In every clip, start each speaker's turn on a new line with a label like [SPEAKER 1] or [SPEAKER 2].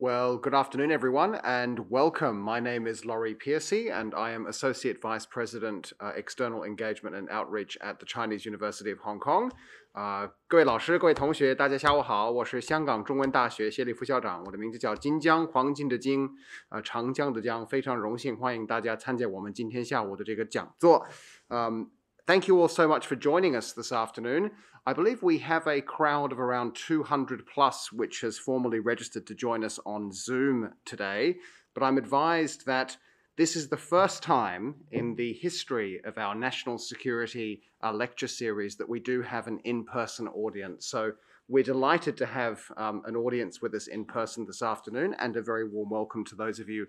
[SPEAKER 1] Well, good afternoon, everyone, and welcome. My name is Laurie Piercy, and I am Associate Vice President, uh, External Engagement and Outreach at the Chinese University of Hong Kong. 啊、呃，各位老师、各位同学，大家下午好，我是香港中文大学谢立副校长，我的名字叫金江，黄金的金，啊、呃，长江的江，非常荣幸欢迎大家参加我们今天下午的这个讲座。嗯，uh, um, Thank you all so much for joining us this afternoon. I believe we have a crowd of around 200 plus which has formally registered to join us on Zoom today, but I'm advised that this is the first time in the history of our national security uh, lecture series that we do have an in person audience. So we're delighted to have um, an audience with us in person this afternoon and a very warm welcome to those of you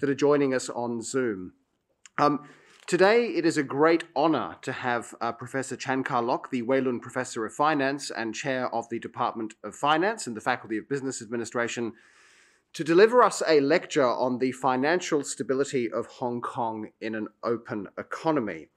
[SPEAKER 1] that are joining us on Zoom. Um, Today, it is a great honor to have uh, Professor Chankar Lok, the Waylun Professor of Finance and Chair of the Department of Finance in the Faculty of Business Administration, to deliver us a lecture on the financial stability of Hong Kong in an open economy.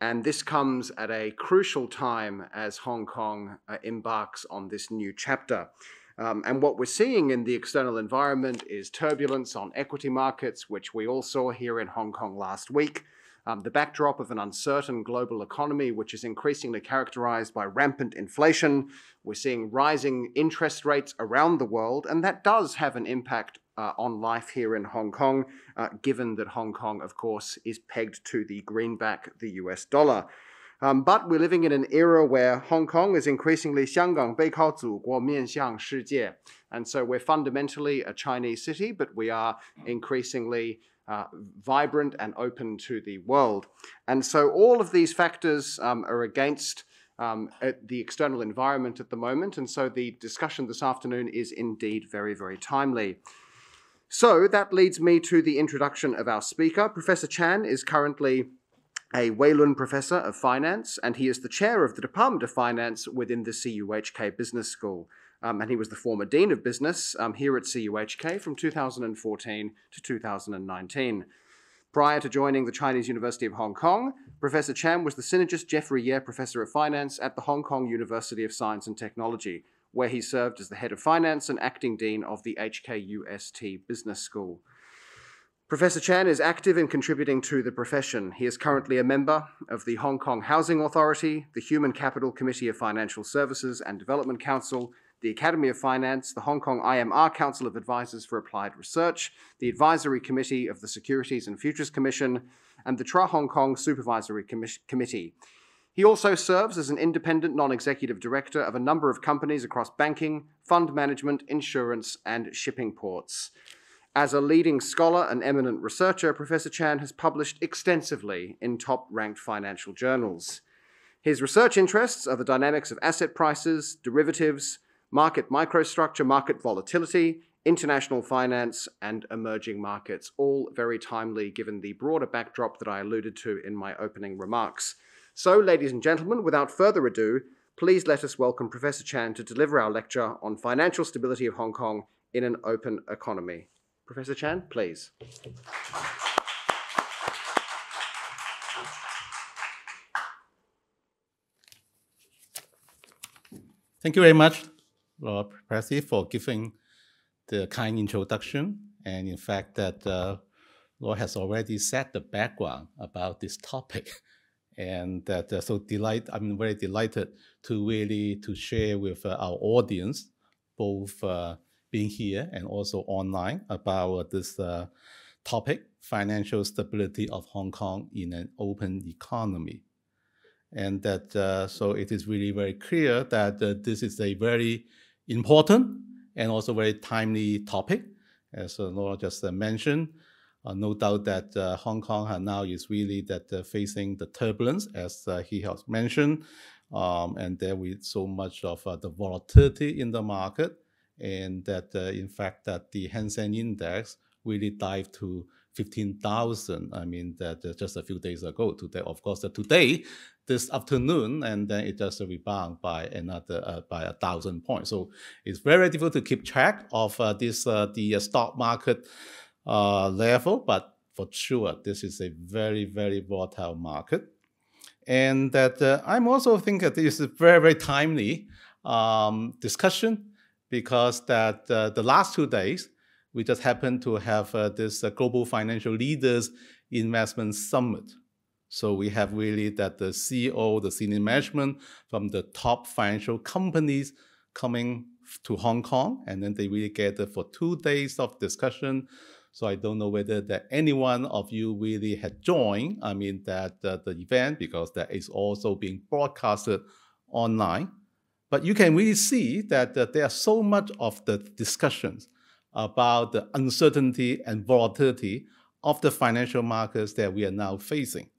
[SPEAKER 1] And this comes at a crucial time as Hong Kong uh, embarks on this new chapter. Um, and what we're seeing in the external environment is turbulence on equity markets, which we all saw here in Hong Kong last week um, the backdrop of an uncertain global economy, which is increasingly characterized by rampant inflation. We're seeing rising interest rates around the world, and that does have an impact uh, on life here in Hong Kong, uh, given that Hong Kong, of course, is pegged to the greenback, the US dollar. Um, but we're living in an era where Hong Kong is increasingly 香港背靠祖国面向世界. And so we're fundamentally a Chinese city, but we are increasingly uh, vibrant and open to the world. And so all of these factors um, are against um, uh, the external environment at the moment. And so the discussion this afternoon is indeed very, very timely. So that leads me to the introduction of our speaker. Professor Chan is currently a Wayland Professor of Finance, and he is the chair of the Department of Finance within the CUHK Business School. Um, and he was the former Dean of Business um, here at CUHK from 2014 to 2019. Prior to joining the Chinese University of Hong Kong, Professor Chan was the synergist Jeffrey Yeh Professor of Finance at the Hong Kong University of Science and Technology, where he served as the head of finance and acting dean of the HKUST Business School. Professor Chan is active in contributing to the profession. He is currently a member of the Hong Kong Housing Authority, the Human Capital Committee of Financial Services and Development Council, the Academy of Finance, the Hong Kong IMR Council of Advisors for Applied Research, the Advisory Committee of the Securities and Futures Commission, and the TRA Hong Kong Supervisory Committee. He also serves as an independent non executive director of a number of companies across banking, fund management, insurance, and shipping ports. As a leading scholar and eminent researcher, Professor Chan has published extensively in top ranked financial journals. His research interests are the dynamics of asset prices, derivatives, market microstructure, market volatility, international finance, and emerging markets, all very timely given the broader backdrop that I alluded to in my opening remarks. So, ladies and gentlemen, without further ado, please let us welcome Professor Chan to deliver our lecture on financial stability of Hong Kong in an open economy. Professor Chan, please.
[SPEAKER 2] Thank you very much, Laura Pressy for giving the kind introduction. And in fact, that uh, Laura has already set the background about this topic. and that uh, so delight, I'm very delighted to really to share with uh, our audience, both uh, being here and also online about this uh, topic, financial stability of Hong Kong in an open economy. And that uh, so it is really very clear that this is a very important and also very timely topic. As uh, Laura just uh, mentioned, uh, no doubt that Hong Kong now is really that facing the turbulence, as he has mentioned, um, and there with so much of the volatility in the market, and that in fact that the Hang Seng Index really dive to 15,000. I mean, that just a few days ago. Today, of course, today this afternoon, and then it just rebound by another uh, by a thousand points. So it's very difficult to keep track of uh, this uh, the uh, stock market uh, level, but for sure, this is a very very volatile market, and that uh, I'm also think that this is very very timely um, discussion because that the last two days we just happened to have this global financial leaders investment summit so we have really that the CEO, the senior management from the top financial companies coming to Hong Kong, and then they really gather for two days of discussion. So I don't know whether that anyone of you really had joined. I mean that uh, the event because that is also being broadcasted online. But you can really see that, that uh, there are so much of the discussions about the uncertainty and volatility of the financial markets that we are now facing.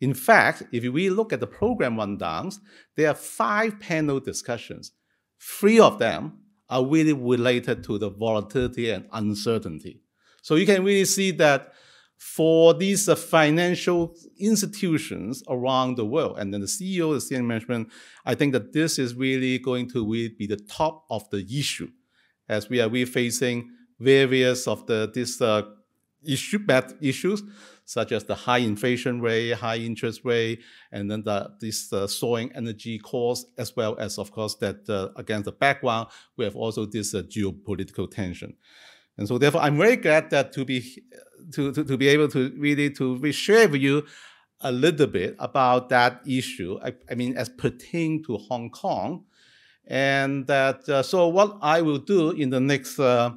[SPEAKER 2] In fact, if we look at the program rundowns, there are five panel discussions. Three of them are really related to the volatility and uncertainty. So you can really see that for these uh, financial institutions around the world, and then the CEO, the senior management, I think that this is really going to really be the top of the issue as we are we facing various of the these uh, issue bad issues such as the high inflation rate, high interest rate, and then the, this uh, soaring energy cost, as well as, of course, that uh, against the background, we have also this uh, geopolitical tension. And so therefore, I'm very glad that to be, to, to, to be able to really to share with you a little bit about that issue, I, I mean, as pertaining to Hong Kong. And that, uh, so what I will do in the next uh,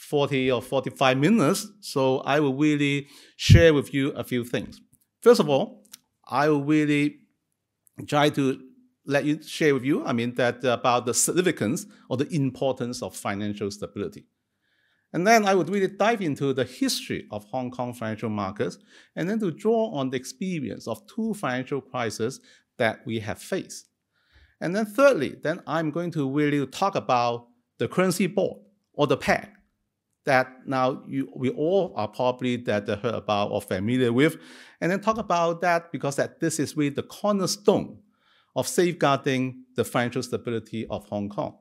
[SPEAKER 2] 40 or 45 minutes, so I will really share with you a few things. First of all, I will really try to let you share with you, I mean, that about the significance or the importance of financial stability. And then I would really dive into the history of Hong Kong financial markets and then to draw on the experience of two financial crises that we have faced. And then thirdly, then I'm going to really talk about the currency board or the peg that now you, we all are probably that heard about or familiar with, and then talk about that because that this is really the cornerstone of safeguarding the financial stability of Hong Kong.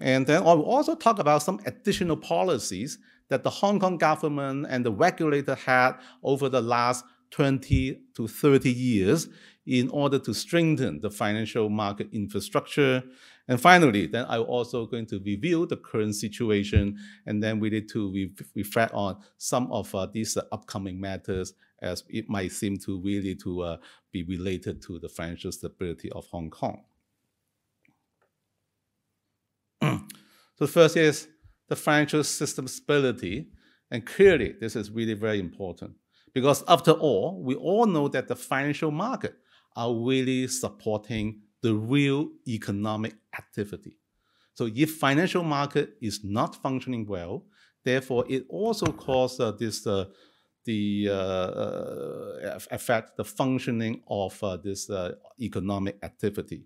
[SPEAKER 2] And then I'll also talk about some additional policies that the Hong Kong government and the regulator had over the last 20 to 30 years in order to strengthen the financial market infrastructure and finally, then I'm also going to review the current situation, and then we need to re reflect on some of uh, these uh, upcoming matters as it might seem to really to uh, be related to the financial stability of Hong Kong. so the first is the financial system stability. And clearly, this is really very important because after all, we all know that the financial market are really supporting the real economic activity. So if financial market is not functioning well, therefore it also causes uh, this uh, the uh, uh affect the functioning of uh, this uh, economic activity.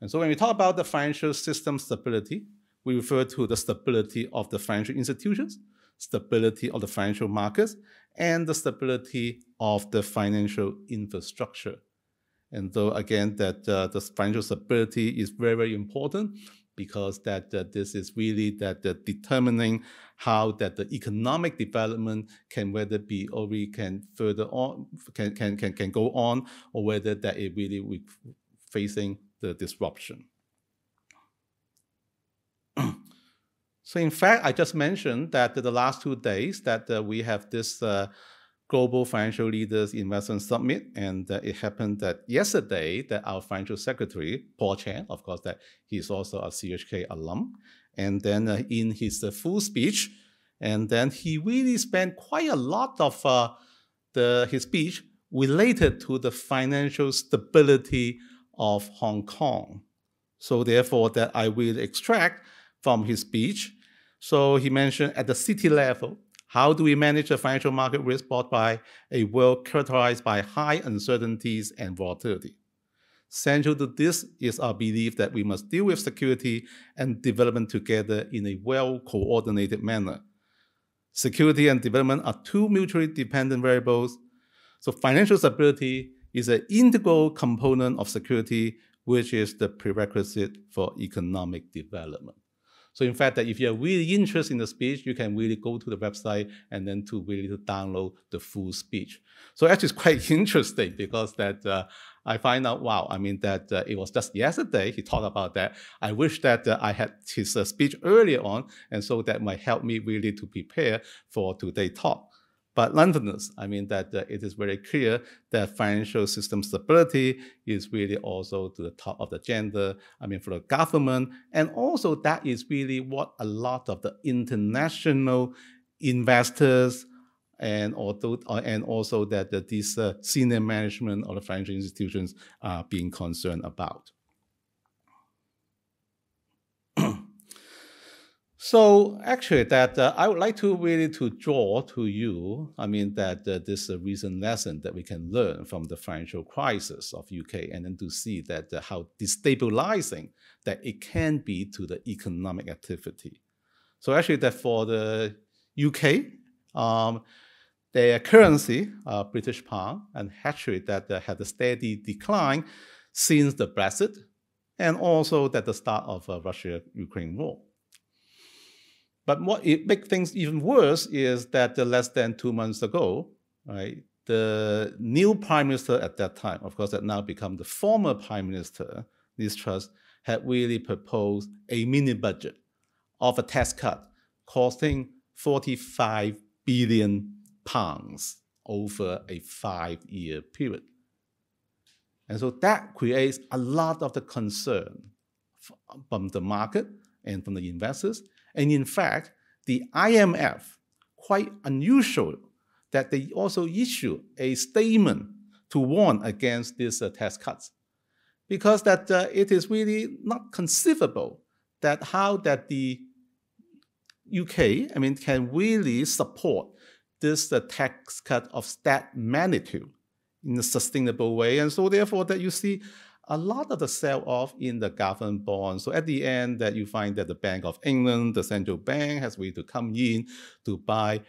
[SPEAKER 2] And so when we talk about the financial system stability, we refer to the stability of the financial institutions, stability of the financial markets, and the stability of the financial infrastructure. And so again, that uh, the financial stability is very, very important because that uh, this is really that uh, determining how that the economic development can whether be or we can further on can can can, can go on or whether that it really we facing the disruption. so in fact, I just mentioned that the last two days that uh, we have this uh, Global Financial Leaders Investment Summit, and uh, it happened that yesterday that our financial secretary Paul Chan, of course, that he's also a CHK alum, and then uh, in his uh, full speech, and then he really spent quite a lot of uh, the his speech related to the financial stability of Hong Kong. So therefore, that I will extract from his speech. So he mentioned at the city level, how do we manage the financial market risk brought by a world characterized by high uncertainties and volatility? Central to this is our belief that we must deal with security and development together in a well coordinated manner. Security and development are two mutually dependent variables, so financial stability is an integral component of security, which is the prerequisite for economic development. So in fact, that if you're really interested in the speech, you can really go to the website and then to really to download the full speech. So actually, it's quite interesting because that. Uh, I find out, wow, I mean, that uh, it was just yesterday he talked about that. I wish that uh, I had his uh, speech earlier on, and so that might help me really to prepare for today's talk. But Londoners, I mean that uh, it is very clear that financial system stability is really also to the top of the agenda. I mean for the government, and also that is really what a lot of the international investors and also, uh, and also that, that these uh, senior management of the financial institutions are being concerned about. So actually, that uh, I would like to really to draw to you. I mean that uh, this uh, recent lesson that we can learn from the financial crisis of UK, and then to see that uh, how destabilizing that it can be to the economic activity. So actually, that for the UK, um, their currency, uh, British pound, and actually that uh, had a steady decline since the Brexit, and also that the start of Russia-Ukraine war. But what it makes things even worse is that less than two months ago, right, the new prime minister at that time, of course, that now become the former prime minister, this trust, had really proposed a mini budget of a tax cut costing 45 billion pounds over a five-year period. And so that creates a lot of the concern from the market and from the investors and in fact, the IMF, quite unusual that they also issue a statement to warn against these uh, tax cuts because that uh, it is really not conceivable that how that the UK, I mean, can really support this uh, tax cut of that magnitude in a sustainable way. And so therefore that you see a lot of the sell-off in the government bonds. So at the end, that you find that the Bank of England, the central bank, has really to come in to buy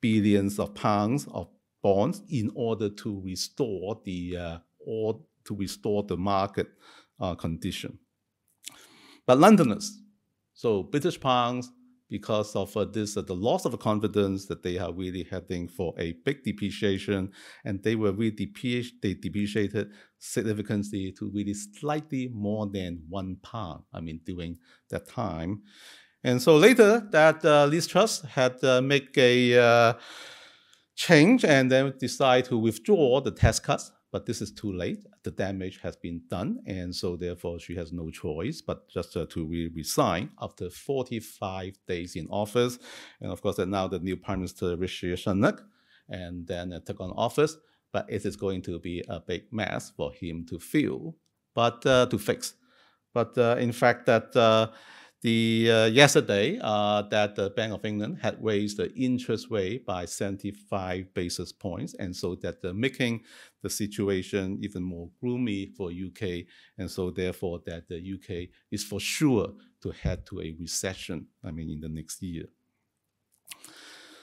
[SPEAKER 2] billions of pounds of bonds in order to restore the uh, or to restore the market uh, condition. But Londoners, so British pounds, because of uh, this uh, the loss of confidence that they are really heading for a big depreciation and they were really they depreciated significantly to really slightly more than one pound i mean during that time and so later that uh, Liz had uh, make a uh, change and then decide to withdraw the tax cuts but this is too late. The damage has been done. And so, therefore, she has no choice but just uh, to re- resign after 45 days in office. And of course, uh, now the new Prime Minister, Rishi Sunak, and then uh, took on office. But it is going to be a big mess for him to fill, but uh, to fix. But uh, in fact, that uh, the uh, yesterday uh, that the Bank of England had raised the interest rate by 75 basis points, and so that they're making the situation even more gloomy for UK, and so therefore that the UK is for sure to head to a recession. I mean, in the next year.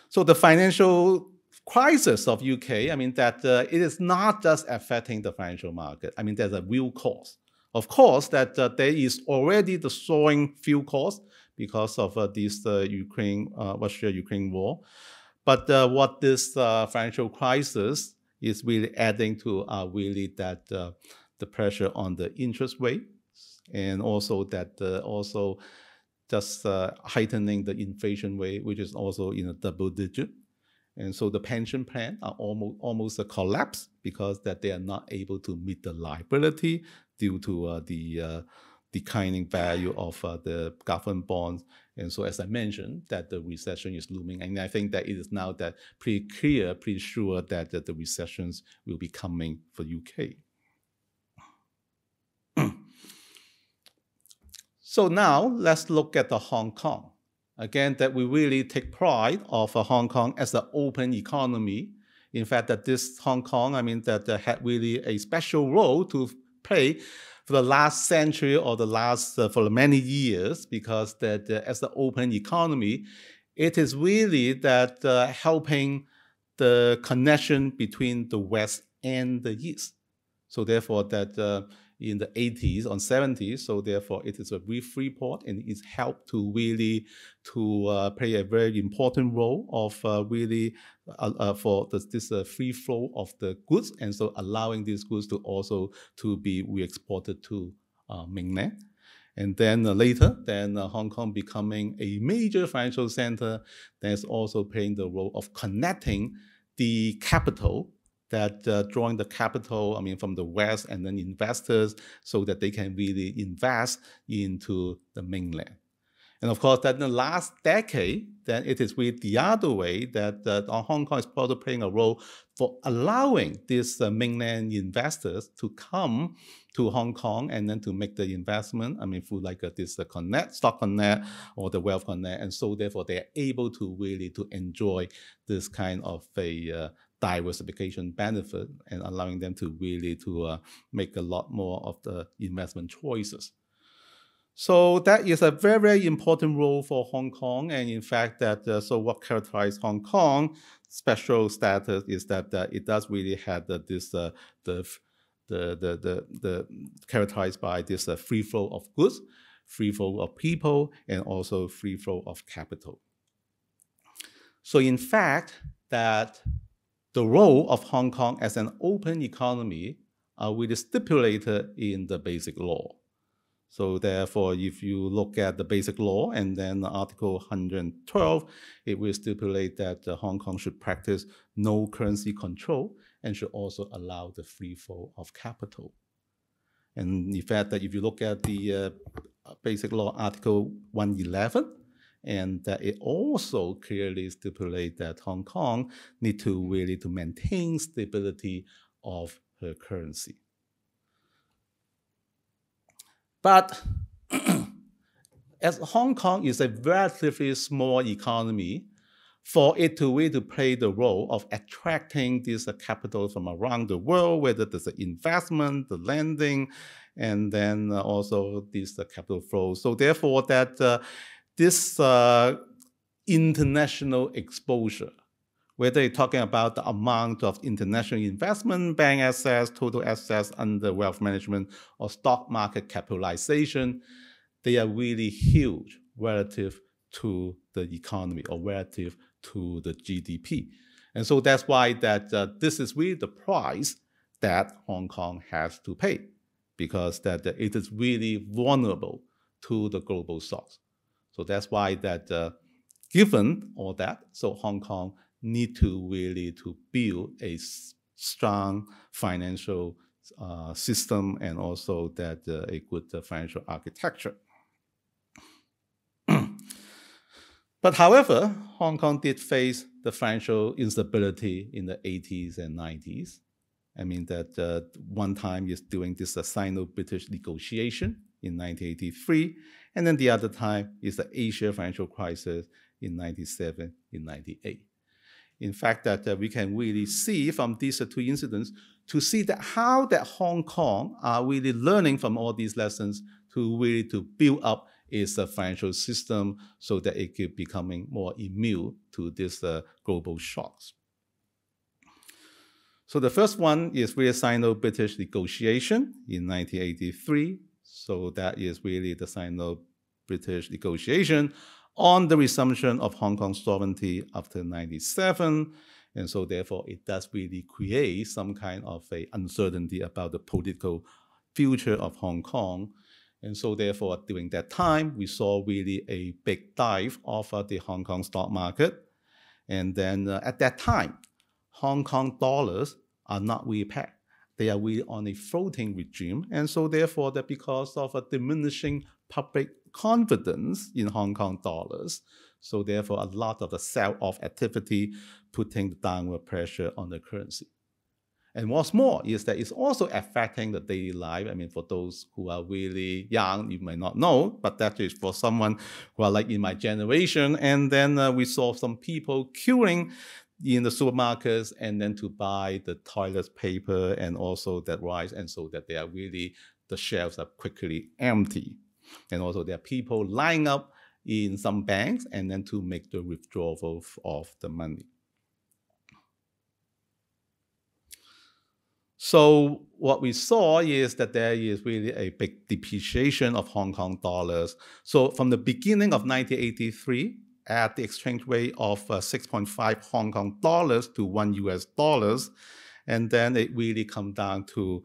[SPEAKER 2] So the financial crisis of UK, I mean that uh, it is not just affecting the financial market. I mean, there's a real cause. Of course, that uh, there is already the soaring fuel cost because of uh, this uh, Ukraine, Russia-Ukraine war. But what this financial crisis is really adding to are really that the pressure on the interest rate and also that also just uh, heightening the inflation rate, which is also in a double digit. And so the pension plan are almost almost a collapse because that they are not able to meet the liability due to uh, the uh, declining value of uh, the government bonds. And so, as I mentioned, that the recession is looming, and I think that it is now that pretty clear, pretty sure that, that the recessions will be coming for UK. So now let's look at the Hong Kong. Again, that we really take pride of uh, Hong Kong as an open economy. In fact, that this Hong Kong, I mean, that uh, had really a special role to play for the last century or the last uh, for many years because that uh, as the open economy, it is really that uh, helping the connection between the West and the East. So therefore, that uh, in the 80s on 70s, so therefore it is a brief free port and it's helped to really to uh, play a very important role of uh, really uh, uh, for this, this uh, free flow of the goods, and so allowing these goods to also to be re-exported to uh, mainland. And then uh, later, then uh, Hong Kong becoming a major financial center that's also playing the role of connecting the capital that uh, drawing the capital, I mean, from the West and then investors so that they can really invest into the mainland. And of course, that in the last decade, then it is with the other way that, that uh, Hong Kong is probably playing a role for allowing these uh, mainland investors to come to Hong Kong and then to make the investment. I mean, through like uh, this uh, Connect, Stock Connect, or the Wealth Connect, and so therefore they are able to really to enjoy this kind of a uh, diversification benefit and allowing them to really to uh, make a lot more of the investment choices. So that is a very, very important role for Hong Kong. And in fact, that uh, so what characterizes Hong Kong special status is that uh, it does really have uh, this the, the the the the characterized by this uh, free flow of goods, free flow of people, and also free flow of capital. So in fact, that the role of Hong Kong as an open economy are uh, really stipulated in the basic law. So therefore, if you look at the basic law and then Article 112, it will stipulate that Hong Kong should practice no currency control and should also allow the free flow of capital. And in fact, that if you look at the uh, basic law, Article 111, and that it also clearly stipulates that Hong Kong need to really to maintain stability of her currency. But as Hong Kong is a relatively small economy, for it to really play the role of attracting these uh, capital from around the world, whether there's the investment, the lending, and then uh, also these uh, capital flows. So therefore, that uh, this uh, international exposure whether you're talking about the amount of international investment, bank assets, total assets under wealth management, or stock market capitalization, they are really huge relative to the economy or relative to the GDP. And so that's why that uh, this is really the price that Hong Kong has to pay because that it is really vulnerable to the global shocks. So that's why that uh, given all that, so Hong Kong need to really to build a strong financial uh, system and also that uh, a good uh, financial architecture. but however, Hong Kong did face the financial instability in the 80s and 90s. I mean that uh, one time is during this uh, Sino-British negotiation in 1983, and then the other time is the Asia financial crisis in 97, in 98 in fact, that uh, we can really see from these uh, two incidents to see that how that Hong Kong are really learning from all these lessons to really to build up its uh, financial system so that it could becoming more immune to these uh, global shocks. So the first one is really Sino-British negotiation in 1983. So that is really the Sino-British negotiation on the resumption of Hong Kong sovereignty after 97. And so therefore it does really create some kind of a uncertainty about the political future of Hong Kong. And so therefore during that time, we saw really a big dive of uh, the Hong Kong stock market. And then uh, at that time, Hong Kong dollars are not really pegged. They are really on a floating regime. And so therefore that because of a diminishing public confidence in Hong Kong dollars. So therefore, a lot of the sell-off activity putting downward pressure on the currency. And what's more is that it's also affecting the daily life. I mean, for those who are really young, you may not know, but that is for someone who are like in my generation. And then uh, we saw some people queuing in the supermarkets and then to buy the toilet paper and also that rice. And so that they are really, the shelves are quickly empty. And also there are people lining up in some banks and then to make the withdrawal of, of the money. So what we saw is that there is really a big depreciation of Hong Kong dollars. So from the beginning of 1983, at the exchange rate of uh, 6.5 Hong Kong dollars to one US dollars, and then it really come down to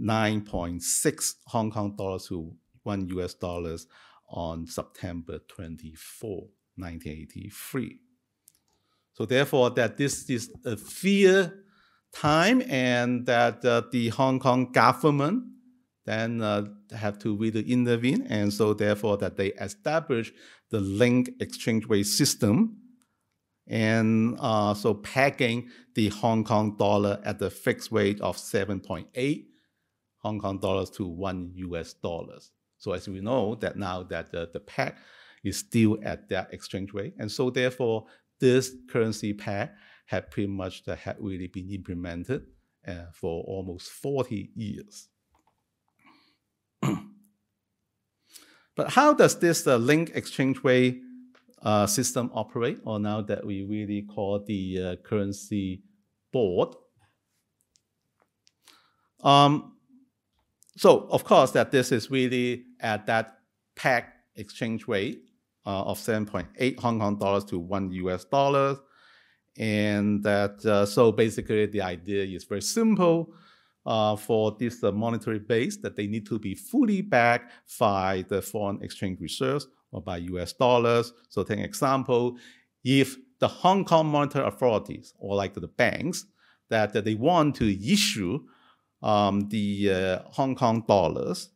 [SPEAKER 2] 9.6 Hong Kong dollars to 1 US dollars on September 24, 1983. So therefore, that this is a fear time and that uh, the Hong Kong government then uh, have to really intervene. And so therefore that they establish the link exchange rate system and uh, so pegging the Hong Kong dollar at the fixed rate of 7.8 Hong Kong dollars to one US dollars. So as we know that now that the, the peg is still at that exchange rate. And so therefore, this currency pair had pretty much that uh, had really been implemented uh, for almost 40 years. but how does this uh, link exchange rate uh, system operate, or now that we really call the uh, currency board? Um, so of course that this is really at that peg exchange rate uh, of 7.8 Hong Kong dollars to one US dollar, And that, uh, so basically the idea is very simple. Uh, for this uh, monetary base that they need to be fully backed by the foreign exchange reserves or by US dollars. So take an example, if the Hong Kong monetary authorities or like the banks that, that they want to issue um, the uh, Hong Kong dollars.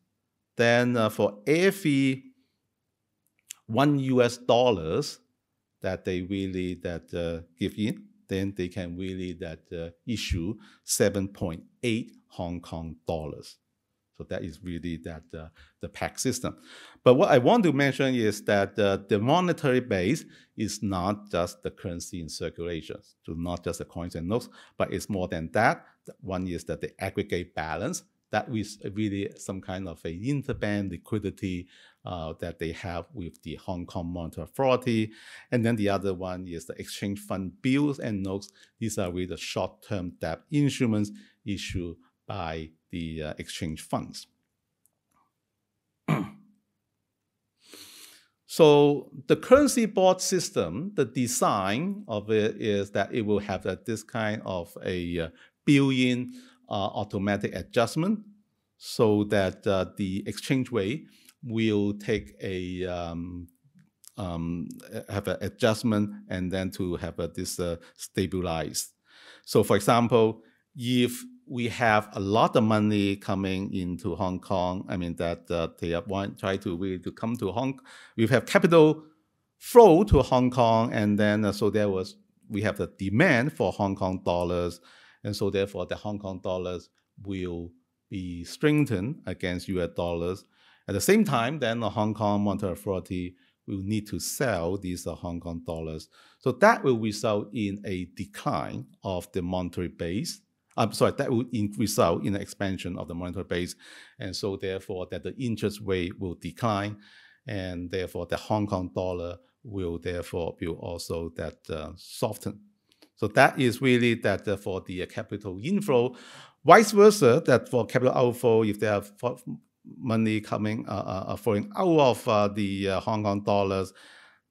[SPEAKER 2] Then uh, for every one US dollars that they really that uh, give in, then they can really that uh, issue 7.8 Hong Kong dollars. So that is really that uh, the PAC system. But what I want to mention is that uh, the monetary base is not just the currency in circulation, so not just the coins and notes, but it's more than that. One is that the aggregate balance that is really some kind of a interbank liquidity uh, that they have with the Hong Kong Monetary Authority. And then the other one is the exchange fund bills and notes. These are really the short-term debt instruments issued by the uh, exchange funds. so the currency board system, the design of it is that it will have this kind of a uh, built-in uh, automatic adjustment so that uh, the exchange rate will take a um, um, have an adjustment and then to have a, this uh, stabilized. So, for example, if we have a lot of money coming into Hong Kong, I mean that uh, they want try to really to come to Hong, we have capital flow to Hong Kong, and then uh, so there was we have the demand for Hong Kong dollars, and so therefore the Hong Kong dollars will be strengthened against US dollars. At the same time, then the Hong Kong Monetary Authority will need to sell these uh, Hong Kong dollars. So that will result in a decline of the monetary base. I'm sorry, that will result in an expansion of the monetary base. And so therefore that the interest rate will decline and therefore the Hong Kong dollar will therefore be also that uh, so that is really that uh, for the uh, capital inflow. Vice versa, that for capital outflow, if there are money coming uh, uh, uh, flowing out of the Hong Kong dollars,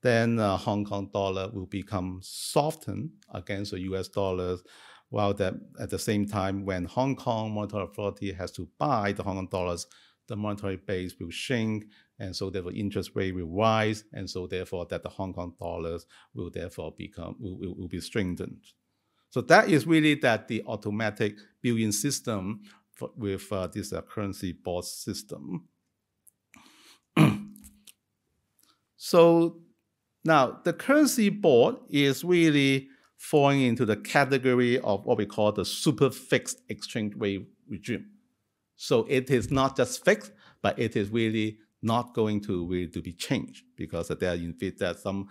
[SPEAKER 2] then Hong Kong dollar will become softened against the US dollars while that at the same time, when Hong Kong Monetary Authority has to buy the Hong Kong dollars, the monetary base will shrink and so therefore interest rate will rise. And so therefore that the Hong Kong dollars will therefore become, will, will, be strengthened. So that is really that the automatic built-in system for, with uh, this uh, currency board system. so now the currency board is really falling into the category of what we call the super fixed exchange rate regime. So it is not just fixed, but it is really not going to really to be changed because there are in fact that some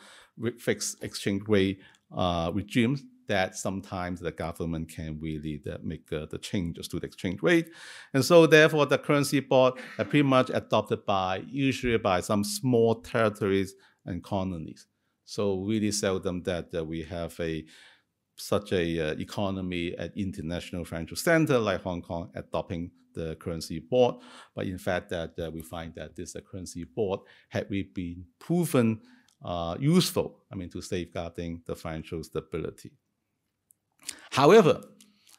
[SPEAKER 2] fixed exchange rate uh, regimes that sometimes the government can really the, make uh, the changes to the exchange rate. And so therefore the currency board are pretty much adopted by, usually by some small territories and colonies. So really seldom that uh, we have a such a uh, economy at international financial center like Hong Kong adopting the currency board. But in fact, that uh, we find that this uh, currency board had we been proven uh, useful, I mean, to safeguarding the financial stability. However,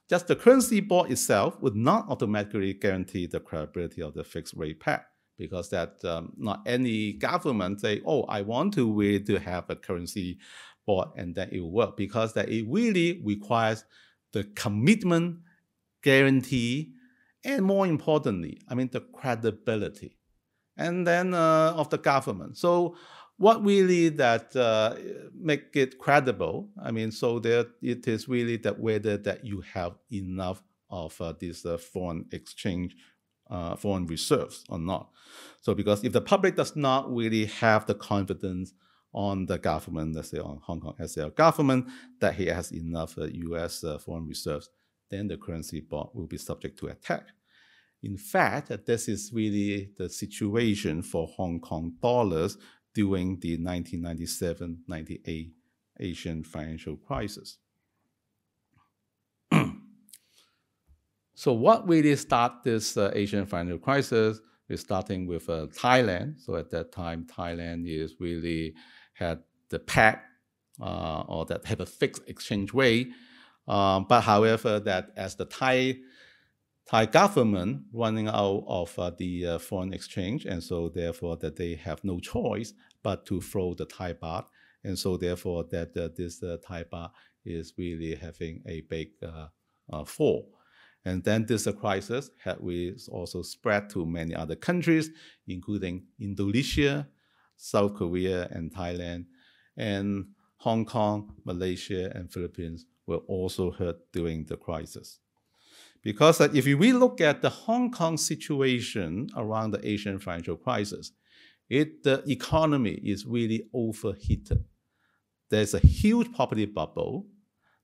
[SPEAKER 2] just the currency board itself would not automatically guarantee the credibility of the fixed rate pact because that um, not any government say, oh, I want to we to have a currency board and that it will work because that it really requires the commitment, guarantee, and more importantly, I mean the credibility, and then uh, of the government. So what really that uh, make it credible? I mean, so that it is really that whether that you have enough of uh, this uh, foreign exchange uh, foreign reserves or not. So because if the public does not really have the confidence on the government, let's say on Hong Kong SL government, that he has enough US uh, uh, foreign reserves, then the currency bond will be subject to attack. In fact, this is really the situation for Hong Kong dollars during the 1997 98 Asian financial crisis. so, what really started this uh, Asian financial crisis is starting with uh, Thailand. So, at that time, Thailand is really had the peg uh, or that have a fixed exchange rate. Um, but however, that as the Thai Thai government running out of uh, the uh, foreign exchange, and so therefore that they have no choice but to throw the Thai baht, and so therefore that uh, this uh, Thai baht is really having a big uh, uh, fall. And then this crisis had we also spread to many other countries, including Indonesia, South Korea and Thailand, and Hong Kong, Malaysia, and Philippines were also hurt during the crisis. Because uh, if we look at the Hong Kong situation around the Asian financial crisis, it, the economy is really overheated. There's a huge property bubble.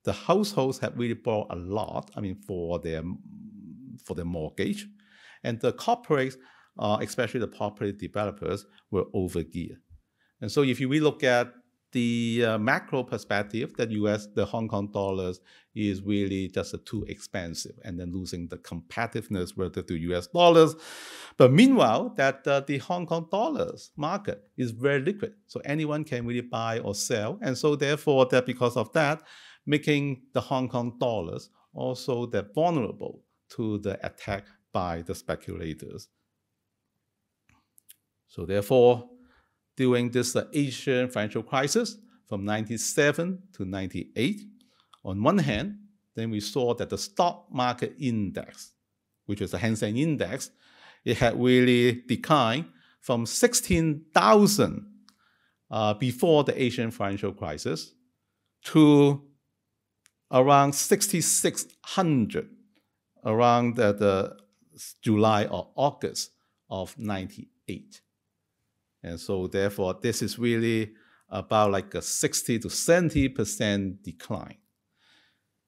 [SPEAKER 2] The households have really borrowed a lot, I mean, for their, for their mortgage. And the corporates uh, especially the property developers, were overgeared. And so if we look at the uh, macro perspective that US, the Hong Kong dollars is really just too expensive and then losing the competitiveness relative to US dollars. But meanwhile, that uh, the Hong Kong dollars market is very liquid. So anyone can really buy or sell. And so therefore that because of that, making the Hong Kong dollars also that vulnerable to the attack by the speculators. So therefore, during this Asian uh, financial crisis from 97 to 98, on one hand, then we saw that the stock market index, which is the Hang Seng index, it had really declined from 16,000 uh, before the Asian financial crisis to around 6,600 around the, the July or August of 98. And so therefore, this is really about like a 60 to 70% decline.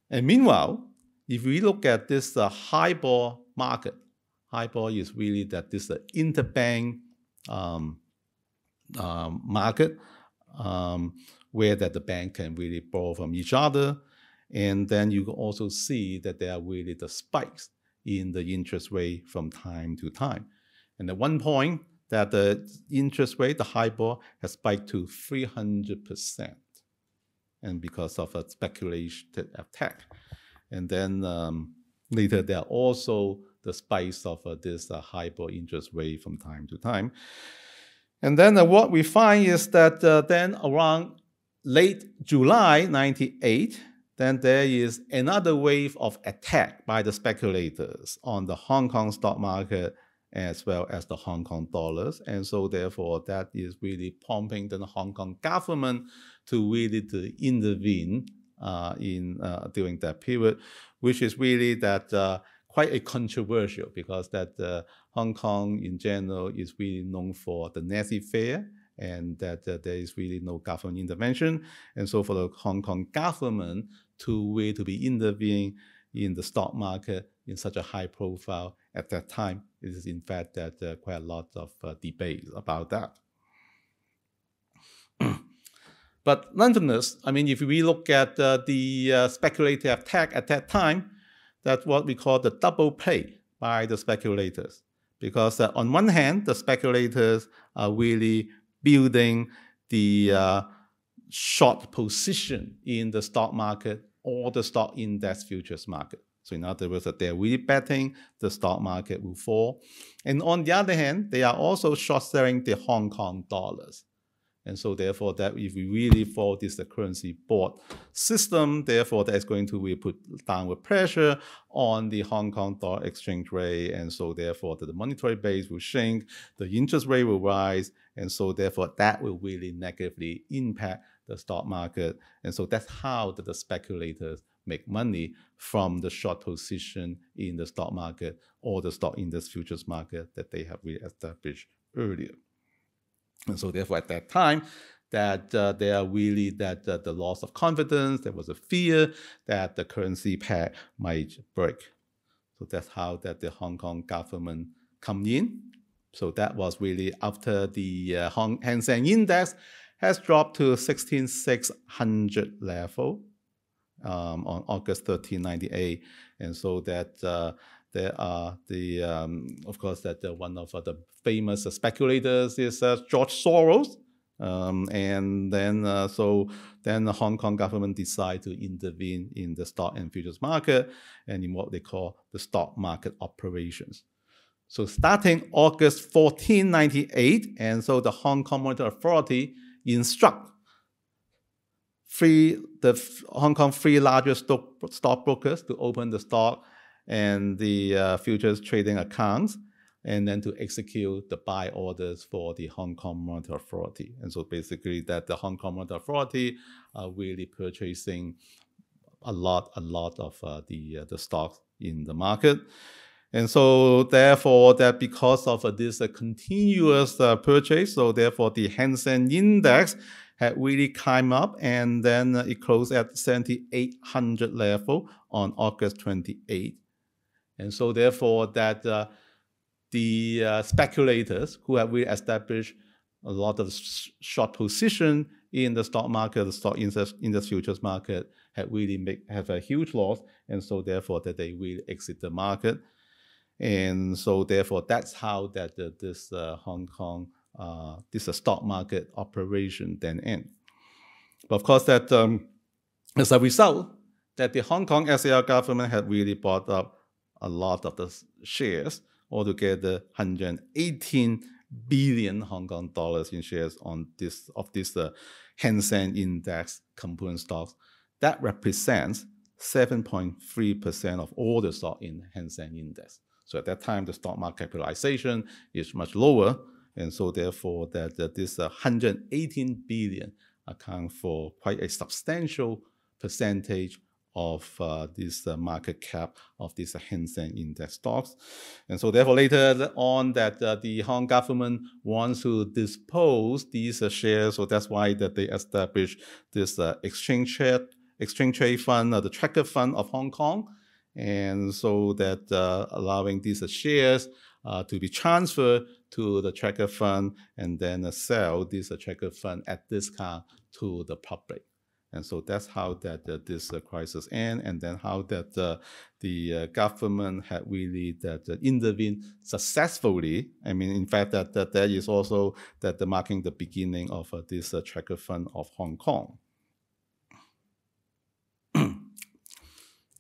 [SPEAKER 2] And meanwhile, if we look at this uh, HIBOR market, HIBOR is really that this uh, interbank um, uh, market um, where that the bank can really borrow from each other. And then you can also see that there are really the spikes in the interest rate from time to time. And at one point, that the interest rate, the HIBOR, has spiked to 300%, and because of a speculative attack. And then um, later, there are also the spikes of uh, this uh, HIBOR interest rate from time to time. And then uh, what we find is that uh, then around late July 98, then there is another wave of attack by the speculators on the Hong Kong stock market as well as the Hong Kong dollars. And so therefore, that is really prompting the Hong Kong government to really to intervene uh, in uh, during that period, which is really that uh, quite a controversial because that uh, Hong Kong in general is really known for the laissez fair and that uh, there is really no government intervention. And so for the Hong Kong government to really to be intervening in the stock market in such a high profile at that time, it is in fact that uh, quite a lot of uh, debate about that. but nonetheless, I mean, if we look at uh, the uh, speculative attack at that time, that's what we call the double play by the speculators. Because uh, on one hand, the speculators are really building the uh, short position in the stock market or the stock index futures market. So in other words, that they're really betting the stock market will fall. And on the other hand, they are also short selling the Hong Kong dollars. And so therefore that if we really follow this the currency board system, therefore that is going to really put downward pressure on the Hong Kong dollar exchange rate. And so therefore the monetary base will shrink, the interest rate will rise. And so therefore that will really negatively impact the stock market. And so that's how the speculators make money from the short position in the stock market or the stock index futures market that they have re-established earlier. And so therefore at that time, that uh, there are really that uh, the loss of confidence, there was a fear that the currency pair might break. So that's how that the Hong Kong government come in. So that was really after the uh, Hong Hang Seng Index has dropped to 16,600 level um, on August 1398, And so that uh, there are the, um, of course, that uh, one of uh, the famous uh, speculators is uh, George Soros. Um, and then, uh, so then the Hong Kong government decide to intervene in the stock and futures market and in what they call the stock market operations. So starting August 1498, and so the Hong Kong Monetary Authority instruct three the Hong Kong three largest stock stockbrokers to open the stock and the uh, futures trading accounts, and then to execute the buy orders for the Hong Kong Monetary Authority. And so basically, that the Hong Kong Monetary Authority are uh, really purchasing a lot, a lot of uh, the uh, the stocks in the market. And so, therefore, that because of uh, this uh, continuous purchase, so therefore the Hang Seng Index had really climbed up and then uh, it closed at 7,800 level on August 28. And so therefore that uh, the uh, speculators who have really established a lot of sh short position in the stock market, the stock in the futures market had really make, have a huge loss. And so therefore that they will exit the market. And so therefore that's how that uh, this uh, Hong Kong uh, this is a stock market operation then end. But of course, that um, as a result, that the Hong Kong SAR government had really bought up a lot of the shares, altogether 118 billion Hong Kong dollars in shares on this of this uh, Hang Seng Index component stocks. That represents 7.3% of all the stock in Hang Seng Index. So at that time, the stock market capitalization is much lower and so therefore that, that this 118 uh, billion account for quite a substantial percentage of uh, this uh, market cap of these uh, Hang Seng index stocks. And so therefore later on that uh, the Hong government wants to dispose these uh, shares. So that's why that they establish this uh, exchange exchange trade fund, the tracker fund of Hong Kong. And so that allowing these shares to be transferred to the tracker fund and then uh, sell this uh, tracker fund at discount to the public. And so that's how that uh, this uh, crisis end, and then how that uh, the uh, government had really that intervened successfully. I mean, in fact, that that, that is also that the marking the beginning of this tracker fund of Hong Kong.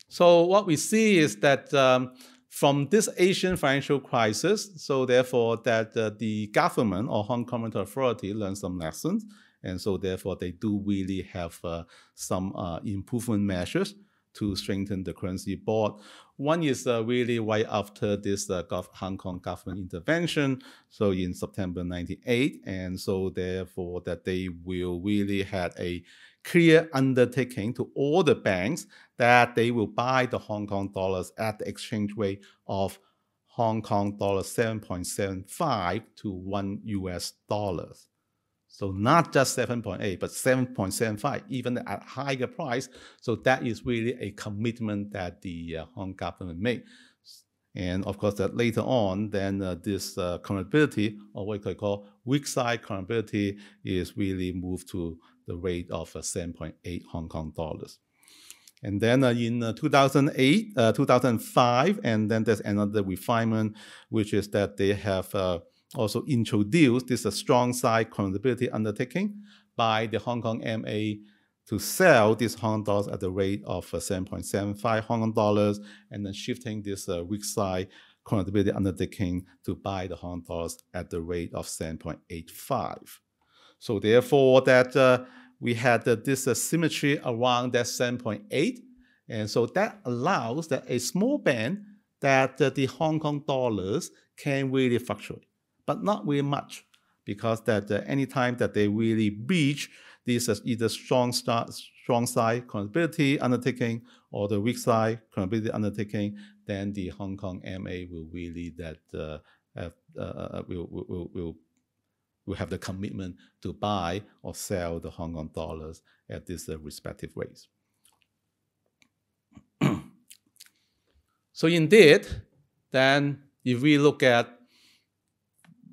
[SPEAKER 2] so what we see is that. Um, from this Asian financial crisis, so therefore that uh, the government or Hong Kong Monetary Authority learned some lessons, and so therefore they do really have uh, some uh, improvement measures to strengthen the currency board. One is uh, really right after this uh, Hong Kong government intervention, so in September 98, and so therefore that they will really had a clear undertaking to all the banks that they will buy the Hong Kong dollars at the exchange rate of Hong Kong dollar 7.75 to 1 US dollars. So not just 7.8, but 7.75, even at higher price. So that is really a commitment that the uh, Hong government made. And of course, that later on, then uh, this uh, or what we call weak side convertibility is really moved to the rate of uh, 7.8 Hong Kong dollars. And then uh, in uh, 2008, uh, 2005, and then there's another refinement, which is that they have uh, also introduced this uh, strong side convertibility undertaking by the Hong Kong MA to sell these Hong Kong dollars at the rate of 7.75 Hong Kong dollars, and then shifting this weak side convertibility undertaking to buy the Hong Kong dollars at the rate of 7.85. So therefore that uh, we had uh, this uh, symmetry around that 7.8. And so that allows that a small band that uh, the Hong Kong dollars can really fluctuate, but not really much because that uh, any time that they really breach, this is uh, either strong start, strong side credibility undertaking or the weak side credibility undertaking, then the Hong Kong MA will really that uh, uh, uh, will, will, will we have the commitment to buy or sell the Hong Kong dollars at these uh, respective rates. so indeed, then if we look at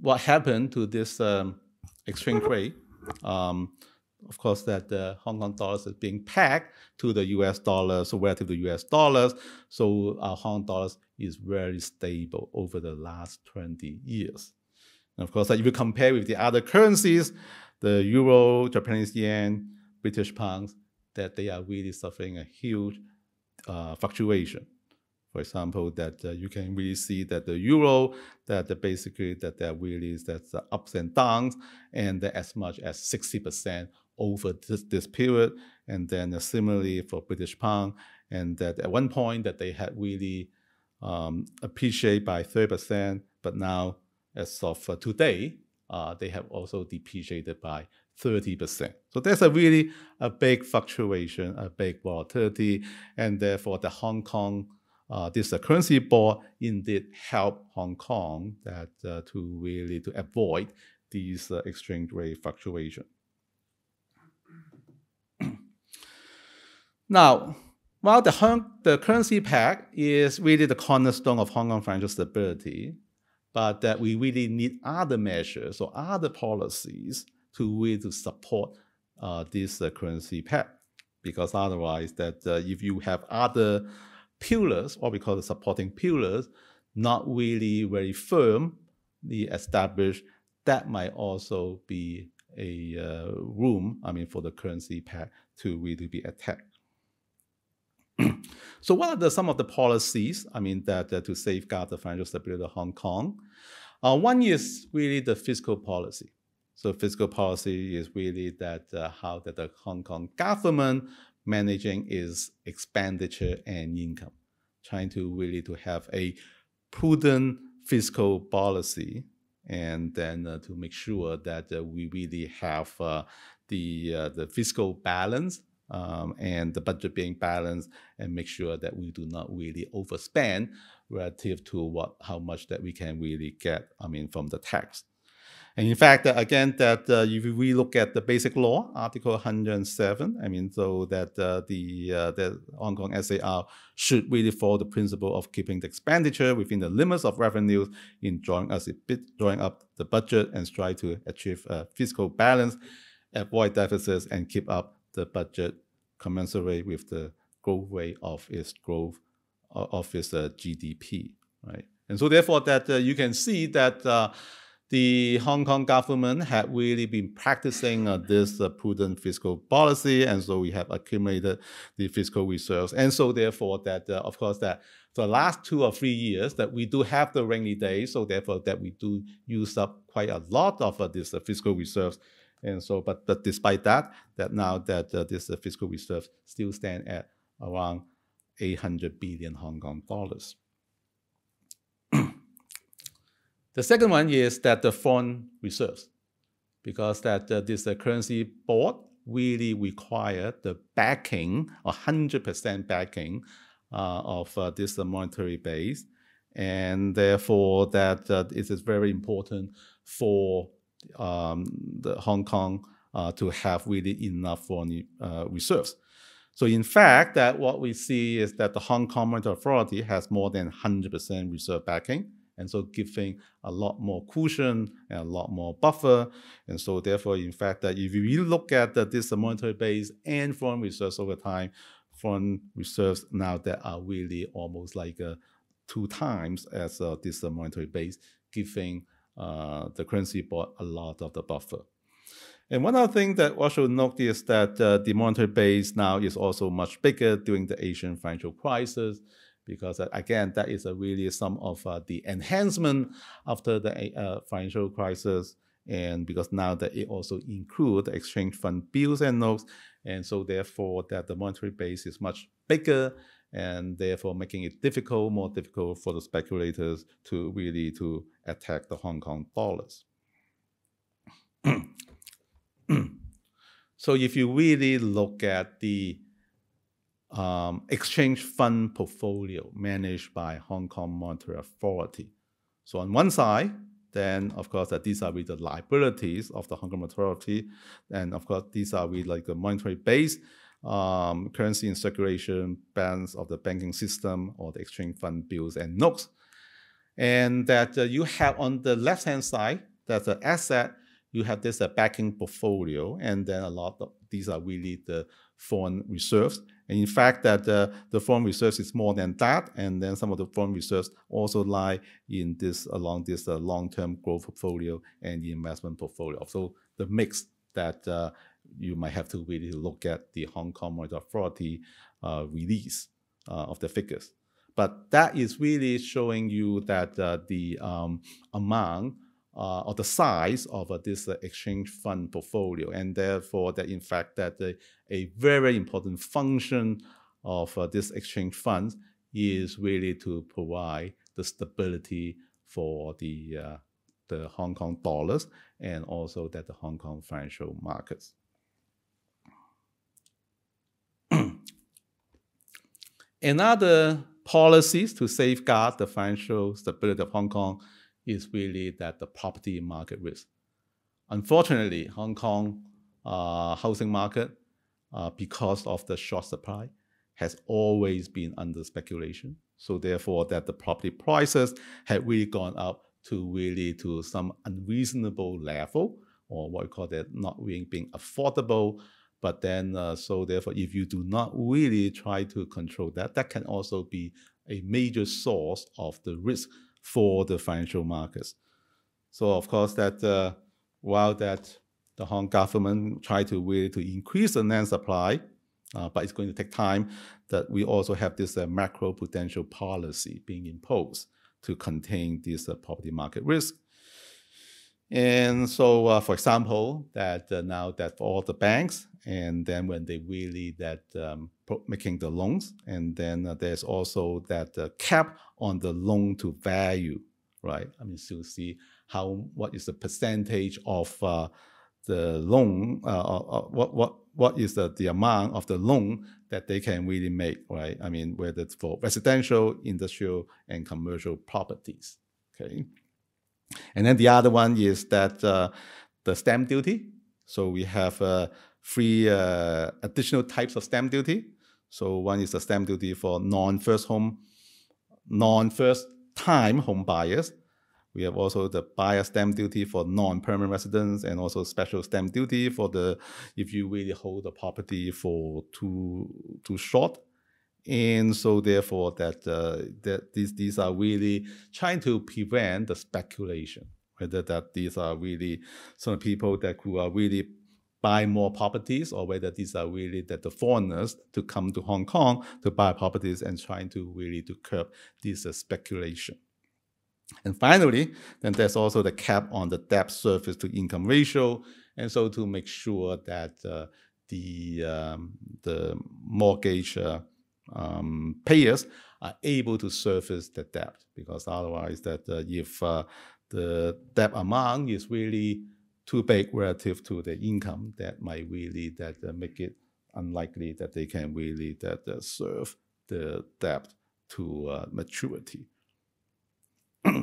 [SPEAKER 2] what happened to this um, exchange rate, um, of course, that the Hong Kong dollars is being pegged to the US dollars so relative to US dollars. So our Hong Kong dollars is very stable over the last 20 years. And of course, if you compare with the other currencies, the euro, Japanese yen, British pounds, that they are really suffering a huge uh, fluctuation. For example, that uh, you can really see that the euro, that the basically that there really is that's the ups and downs, and as much as 60% over this, this period. And then uh, similarly for British pound, and that at one point that they had really um, appreciated by 30%, but now as of uh, today, uh, they have also depreciated by 30%. So there's a really a big fluctuation, a big volatility, and therefore the Hong Kong, uh, this uh, currency board indeed help Hong Kong that uh, to really to avoid these uh, exchange rate fluctuation. now, while the, the currency peg is really the cornerstone of Hong Kong financial stability, but that we really need other measures or other policies to really to support uh, this uh, currency pact. Because otherwise, that uh, if you have other pillars, what we call the supporting pillars, not really very firmly established, that might also be a uh, room, I mean, for the currency pack to really be attacked. so what are the, some of the policies, I mean, that, that to safeguard the financial stability of Hong Kong? Uh, one is really the fiscal policy. So fiscal policy is really that uh, how that the Hong Kong government managing its expenditure and income, trying to really to have a prudent fiscal policy, and then uh, to make sure that uh, we really have uh, the uh, the fiscal balance um, and the budget being balanced and make sure that we do not really overspend relative to what how much that we can really get i mean from the tax and in fact, uh, again, that uh, if we look at the basic law, Article 107, I mean, so that uh, the, uh, the Hong Kong SAR should really follow the principle of keeping the expenditure within the limits of revenues in drawing, us bit, drawing up the budget and try to achieve a fiscal balance, avoid deficits, and keep up the budget commensurate with the growth rate of its growth of its uh, GDP, right? And so therefore that uh, you can see that uh, the Hong Kong government had really been practicing uh, this prudent fiscal policy, and so we have accumulated the fiscal reserves. And so therefore that, of course, that the last two or three years that we do have the rainy days, so therefore that we do use up quite a lot of uh, this uh, fiscal reserves and so, but, but despite that, that mm-hmm. now that uh, this uh, fiscal reserve still stand at around 800 billion Hong Kong dollars. the second one is that the foreign reserves, because that uh, this uh, currency board really require the backing, 100% backing uh, of uh, this monetary base. And therefore that it is very important for um, the Hong Kong uh, to have really enough foreign uh, reserves. So in fact, that what we see is that the Hong Kong Monetary Authority has more than 100% reserve backing, and so giving a lot more cushion and a lot more buffer. And so therefore, in fact, that if you look at the, this monetary base and foreign reserves over time, foreign reserves now that are really almost like uh, two times as uh, this monetary base, giving uh, the currency bought a lot of the buffer. And one other thing that also note is that uh, the monetary base now is also much bigger during the Asian financial crisis, because uh, again, that is really some of uh, the enhancement after the uh, financial crisis. And because now that it also include exchange fund bills and notes, and so therefore that the monetary base is much bigger and therefore making it difficult, more difficult for the speculators to really to attack the Hong Kong dollars. so if you really look at the um, exchange fund portfolio managed by Hong Kong Monetary Authority. So on one side, then of course that these are really the liabilities of the Hong Kong Monetary Authority, and of course these are really like the monetary base um, currency in circulation, balance of the banking system or the exchange fund bills and notes. And that uh, you have on the left hand side, that's the asset, you have this uh, backing portfolio, and then a lot of these are really the foreign reserves. And in fact, that uh, the foreign reserves is more than that, and then some of the foreign reserves also lie in this along this uh, long-term growth portfolio and the investment portfolio. So the mix that uh, you might have to really look at the Hong Kong Monetary Authority uh, release uh, of the figures. But that is really showing you that uh, the um, amount uh, or the size of uh, this uh, exchange fund portfolio, and therefore that in fact that a very important function of this exchange fund is really to provide the stability for the the Hong Kong dollars and also that the Hong Kong financial markets. Another policies to safeguard the financial stability of Hong Kong is really that the property market risk. Unfortunately, Hong Kong uh, housing market, uh, because of the short supply, has always been under speculation. So therefore, that the property prices had really gone up to really to some unreasonable level, or what we call that not really being affordable but then, uh, so therefore, if you do not really try to control that, that can also be a major source of the risk for the financial markets. So of course, that uh, while that the Hong government try to really to increase the land supply, uh, but it's going to take time. That we also have this uh, macro potential policy being imposed to contain this uh, property market risk. And so, uh, for example, that uh, now that all the banks and then when they really that um, making the loans and then uh, there's also that uh, cap on the loan to value right i mean you see how what is the percentage of uh, the loan uh, uh, uh, what what what is the, the amount of the loan that they can really make right i mean whether it's for residential industrial and commercial properties okay and then the other one is that the stamp duty so we have three uh, additional types of stamp duty. So one is the stamp duty for non-first home, non-first time home buyers. We have also the buyer stamp duty for non-permanent residents and also special stamp duty for the if you really hold the property for too too short. And so therefore that uh, that these these are really trying to prevent the speculation. Whether that these are really some people that who are really buy more properties or whether these are really that the foreigners to come to Hong Kong to buy properties and trying to really to curb this uh, speculation. And finally, then there's also the cap on the debt surface to income ratio. And so to make sure that uh, the, um, the mortgage uh, um, payers are able to service the debt because otherwise that uh, if uh, the debt amount is really too big relative to the income that might really that uh, make it unlikely that they can really that uh, serve the debt to uh, maturity.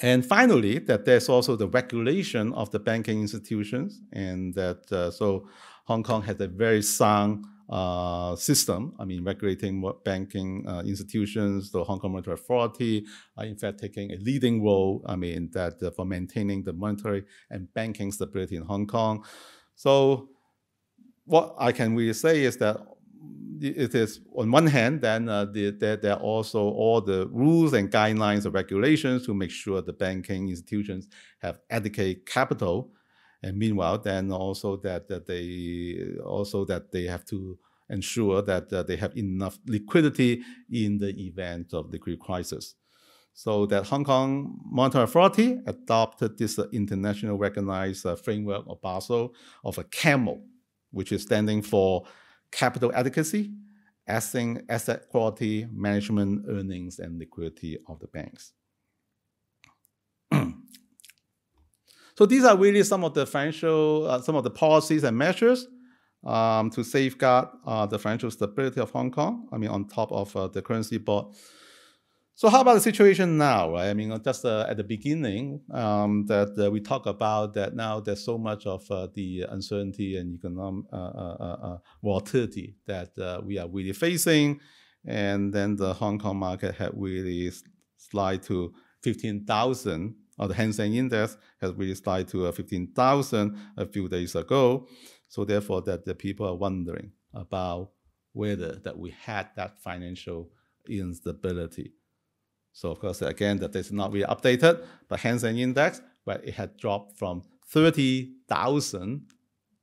[SPEAKER 2] and finally, that there's also the regulation of the banking institutions, and that uh, so Hong Kong has a very sound uh, system. I mean, regulating banking uh, institutions, the Hong Kong Monetary Authority, are uh, in fact taking a leading role. I mean, that uh, for maintaining the monetary and banking stability in Hong Kong. So, what I can really say is that it is on one hand, then uh, the, the, there are also all the rules and guidelines and regulations to make sure the banking institutions have adequate capital and meanwhile, then also that, that they also that they have to ensure that uh, they have enough liquidity in the event of Greek crisis. So that Hong Kong Monetary Authority adopted this uh, international recognized uh, framework of Basel of a CAMEL, which is standing for capital adequacy, asset quality, management, earnings, and liquidity of the banks. So these are really some of the financial, uh, some of the policies and measures um, to safeguard uh, the financial stability of Hong Kong. I mean, on top of uh, the currency board. So how about the situation now? Right? I mean, uh, just uh, at the beginning um, that uh, we talk about that now there's so much of the uncertainty and economic volatility that we are really facing. And then the Hong Kong market had really slide to 15,000 the Hang Seng Index has really slid to uh, 15,000 a few days ago. So therefore, that the people are wondering about whether that we had that financial instability. So of course, again, that is not really updated, but Hang Seng Index, where it had dropped from 30,000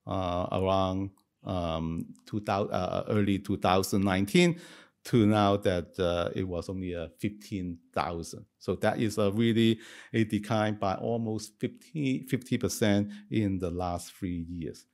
[SPEAKER 2] uh, around um, 2000, uh, early 2019 to now that uh, it was only uh, 15,000. So that is a really a decline by almost 50, percent in the last three years.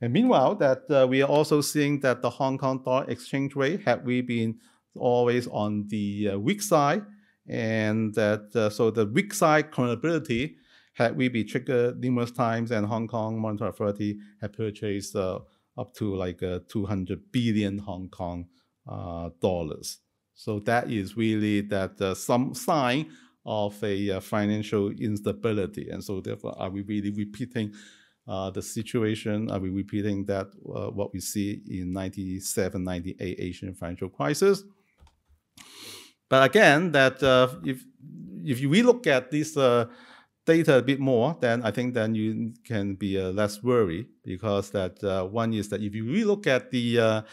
[SPEAKER 2] And meanwhile, that uh, we are also seeing that the Hong Kong dollar exchange rate, had we been always on the uh, weak side, and that uh, so the weak side vulnerability had we been triggered numerous times, and Hong Kong Monetary Authority had purchased uh, up to like uh, 200 billion Hong Kong uh, dollars. So that is really that uh, some sign of a uh, financial instability. And so therefore, are we really repeating uh, the situation. Are we repeating that uh, what we see in 97, 98 Asian financial crisis? But again, that uh, if if we look at this data a bit more, then I think then you can be less worried because that one is that if you look at the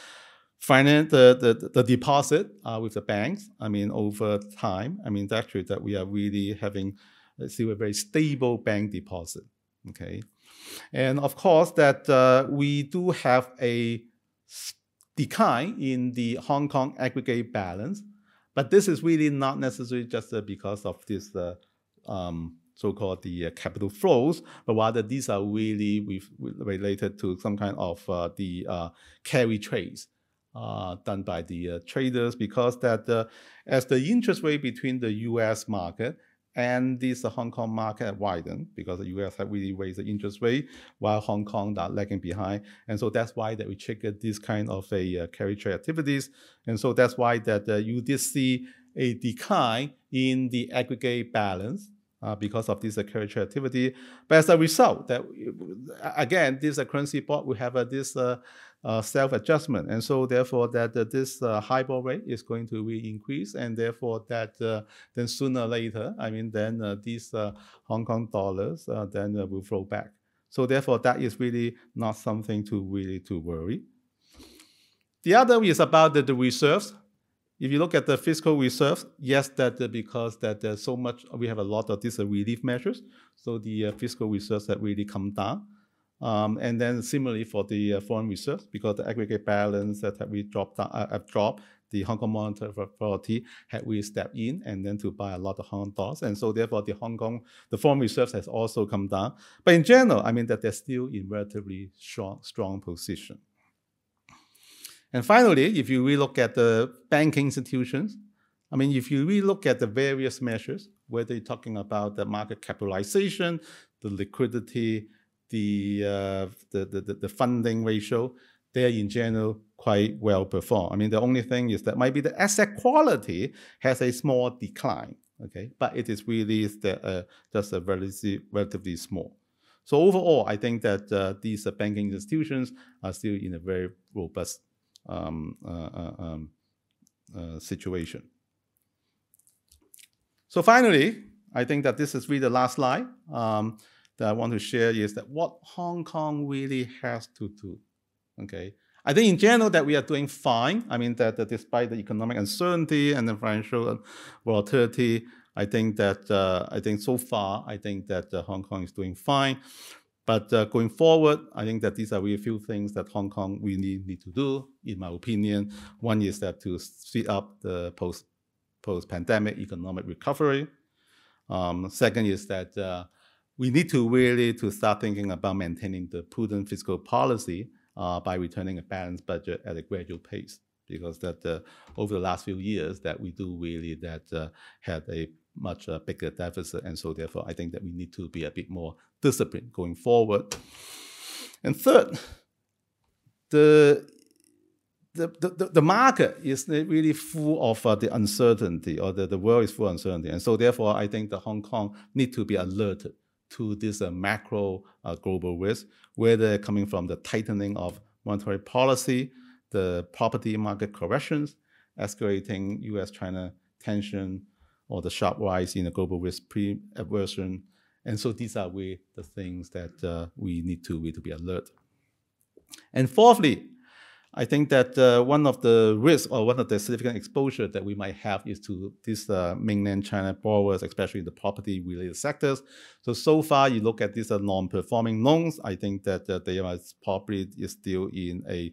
[SPEAKER 2] finance the, the, the deposit uh, with the banks, I mean, over time, I mean, actually that we are really having uh, still a very stable bank deposit, okay? And of course that uh, we do have a decline in the Hong Kong aggregate balance, but this is really not necessarily just uh, because of this uh, um, so-called the uh, capital flows, but rather these are really with, related to some kind of uh, the uh, carry trades uh, done by the uh, traders because that uh, as the interest rate between the U.S. market and this uh, Hong Kong market widened because the U.S. have really raised the interest rate while Hong Kong are lagging behind, and so that's why that we triggered this kind of a uh, carry trade activities, and so that's why that uh, you did see a decline in the aggregate balance uh, because of this uh, carry trade activity. But as a result, that again, this uh, currency board we have uh, this uh, self-adjustment. And so therefore that uh, this uh, HIBOR rate is going to be increased and therefore that uh, then sooner or later, I mean, then uh, these uh, Hong Kong dollars then will flow back. So therefore that is really not something to really to worry. The other is about the, the reserves if you look at the fiscal reserves, yes, that uh, because that there's so much, we have a lot of these uh, relief measures, so the uh, fiscal reserves have really come down. Um, and then similarly for the uh, foreign reserves, because the aggregate balance that we dropped, uh, uh dropped, the Hong Kong Monetary Authority had we stepped in and then to buy a lot of Hong dollars. And so therefore the Hong Kong, the foreign reserves has also come down. But in general, I mean that they're still in relatively strong, strong position. And finally, if you relook at the banking institutions, I mean, if you relook at the various measures, whether you're talking about the market capitalization, the liquidity, the, uh, the, the, the funding ratio, they're in general quite well performed. I mean, the only thing is that maybe the asset quality has a small decline, okay? But it is really the, uh, just a relatively, relatively small. So overall, I think that uh, these uh, banking institutions are still in a very robust um, uh, uh, um, uh, situation. So finally, I think that this is really the last slide. Um, that I want to share is that what Hong Kong really has to do. Okay, I think in general that we are doing fine. I mean that, that despite the economic uncertainty and the financial volatility, I think that uh, I think so far I think that uh, Hong Kong is doing fine. But uh, going forward, I think that these are really few things that Hong Kong really need to do, in my opinion. One is that to speed up the post post pandemic economic recovery. Um, second is that uh, we need to really to start thinking about maintaining the prudent fiscal policy uh, by returning a balanced budget at a gradual pace because that uh, over the last few years that we do really that uh, had a much uh, bigger deficit and so therefore I think that we need to be a bit more disciplined going forward. And third, the the, the, the market is really full of uh, the uncertainty or the, the world is full of uncertainty. And so therefore, I think that Hong Kong need to be alerted to this uh, macro uh, global risk, whether coming from the tightening of monetary policy, the property market corrections, escalating U.S.-China tension, or the sharp rise in the global risk pre-aversion. And so these are we, the things that uh, we need to, we to be alert. And fourthly, I think that uh, one of the risks or one of the significant exposure that we might have is to these uh, mainland China borrowers, especially in the property related sectors. So, so far, you look at these uh, non-performing loans, I think that uh, they are probably is still in a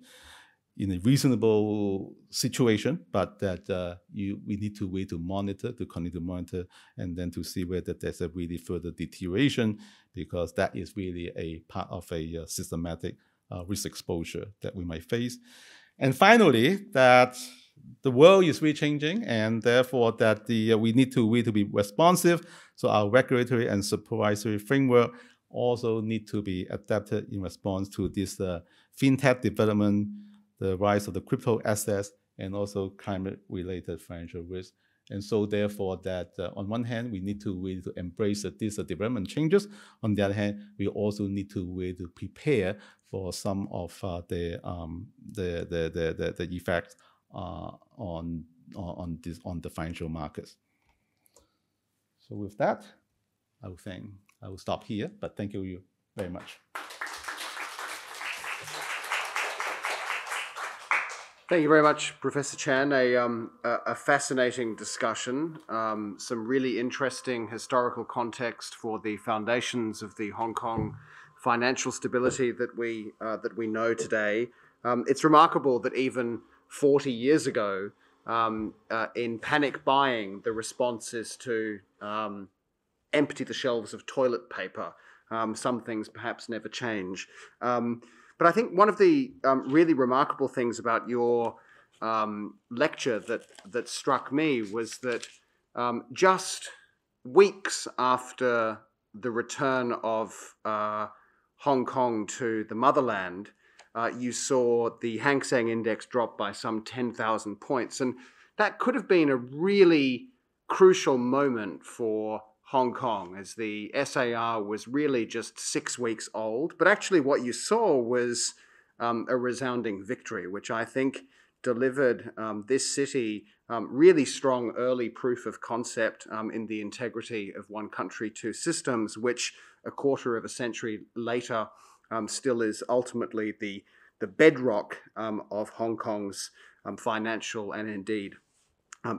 [SPEAKER 2] in a reasonable situation, but that uh, you we need to wait to monitor, to continue to monitor, and then to see whether there's a really further deterioration, because that is really a part of a uh, systematic uh, risk exposure that we might face. And finally, that the world is really changing, and therefore that the uh, we need to we to be responsive. So our regulatory and supervisory framework also need to be adapted in response to this uh, fintech development, the rise of the crypto assets, and also climate-related financial risk. And so therefore that uh, on one hand, we need to really to embrace uh, these uh, development changes. On the other hand, we also need to really to prepare for some of uh, the, um, the, the, the, the, the, effects uh, on, on, this, on the financial markets. So with that, I will, think I will stop here, but thank you
[SPEAKER 1] very much. Thank you very much, Professor Chan. A, um, a fascinating discussion, um, some really interesting historical context for the foundations of the Hong Kong financial stability that we uh, that we know today. Um, it's remarkable that even 40 years ago, um, uh, in panic buying, the response is to um, empty the shelves of toilet paper. Um, some things perhaps never change. Um, but I think one of the um, really remarkable things about your um, lecture that that struck me was that um, just weeks after the return of uh, Hong Kong to the motherland, uh, you saw the Hang Seng Index drop by some ten thousand points, and that could have been a really crucial moment for Hong Kong as the SAR was really just six weeks old. But actually, what you saw was um, a resounding victory, which I think delivered um, this city um, really strong early proof of concept um, in the integrity of one country, two systems, which a quarter of a century later um, still is ultimately the, the bedrock um, of Hong Kong's financial and indeed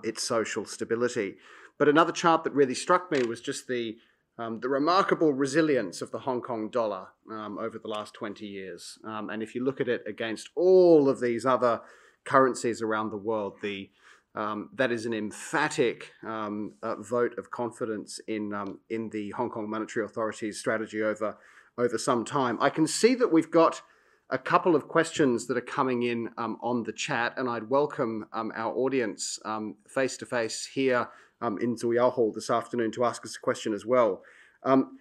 [SPEAKER 1] its social stability. But another chart that really struck me was just the um, the remarkable resilience of the Hong Kong dollar um, over the last 20 years. Um, and if you look at it against all of these other currencies around the world, the um, that is an emphatic um, uh, vote of confidence in um, in the Hong Kong Monetary Authority's strategy over over some time. I can see that we've got a couple of questions that are coming in on the chat, and I'd welcome our audience face to face here um, in Zuyao Hall this afternoon to ask us a question as well. Um,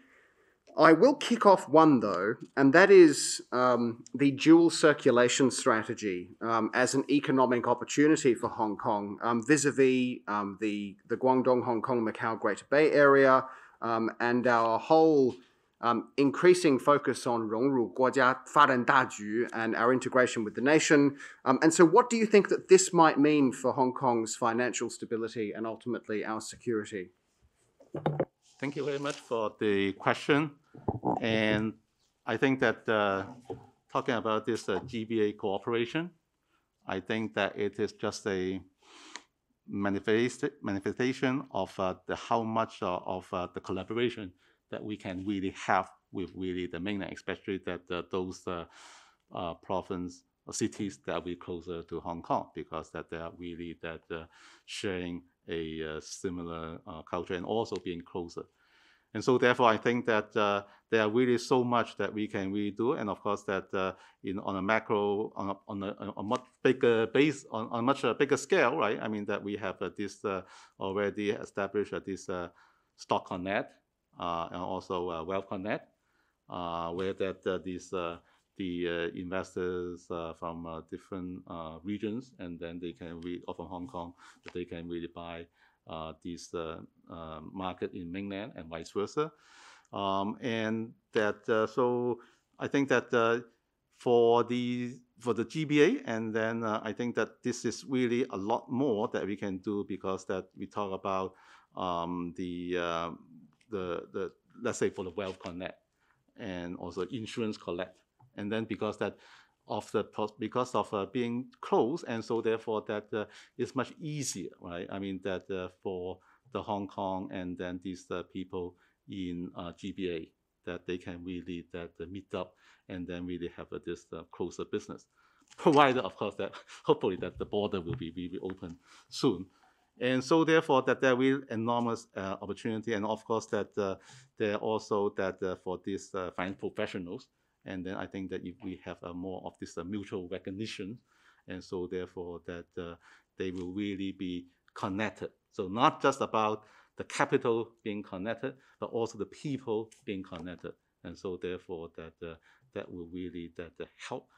[SPEAKER 1] I will kick off one though, and that is um, the dual circulation strategy um, as an economic opportunity for Hong Kong vis a vis the, the Guangdong, Hong Kong, Macau, Greater Bay Area, um, and our whole um, increasing focus on 融入国家发展大局 and our integration with the nation. Um, and so, what do you think that this might mean for Hong Kong's financial stability and ultimately our security?
[SPEAKER 2] Thank you very much for the question. And I think that uh, talking about this uh, GBA cooperation, I think that it is just a manifest manifestation of uh, the how much uh, of uh, the collaboration that we can really have with really the mainland, especially that uh, those uh, uh, province or cities that we closer to Hong Kong because that they are really that sharing a similar culture and also being closer. And so therefore, I think that uh, there are really so much that we can really do. And of course, that uh, in, on a macro, on a, on a, a much bigger base, on, on much bigger scale, right? I mean, that we have uh, this already established this Stock Connect uh, and also uh, Wealth Connect, uh, where that these the investors from different regions, and then they can read or from Hong Kong, that they can really buy these market in mainland and vice versa. Um, and that so I think that for the for the GBA, and then uh, I think that this is really a lot more that we can do because that we talk about um, the uh, the, the let's say for the Wealth Connect and also Insurance Collect. And then because that of the because of uh, being close, and so therefore that uh, is much easier, right? I mean that uh, for the Hong Kong and then these uh, people in uh, GBA that they can really that uh, meet up and then really have this closer business. Provided, of course, that hopefully that the border will be reopened be open soon. And so therefore that there will enormous uh, opportunity and of course that uh, there also that uh, for these uh, finance professionals. And then I think that if we have uh, more of this uh, mutual recognition, and so therefore that they will really be connected. So not just about the capital being connected, but also the people being connected. And so therefore that that will really that help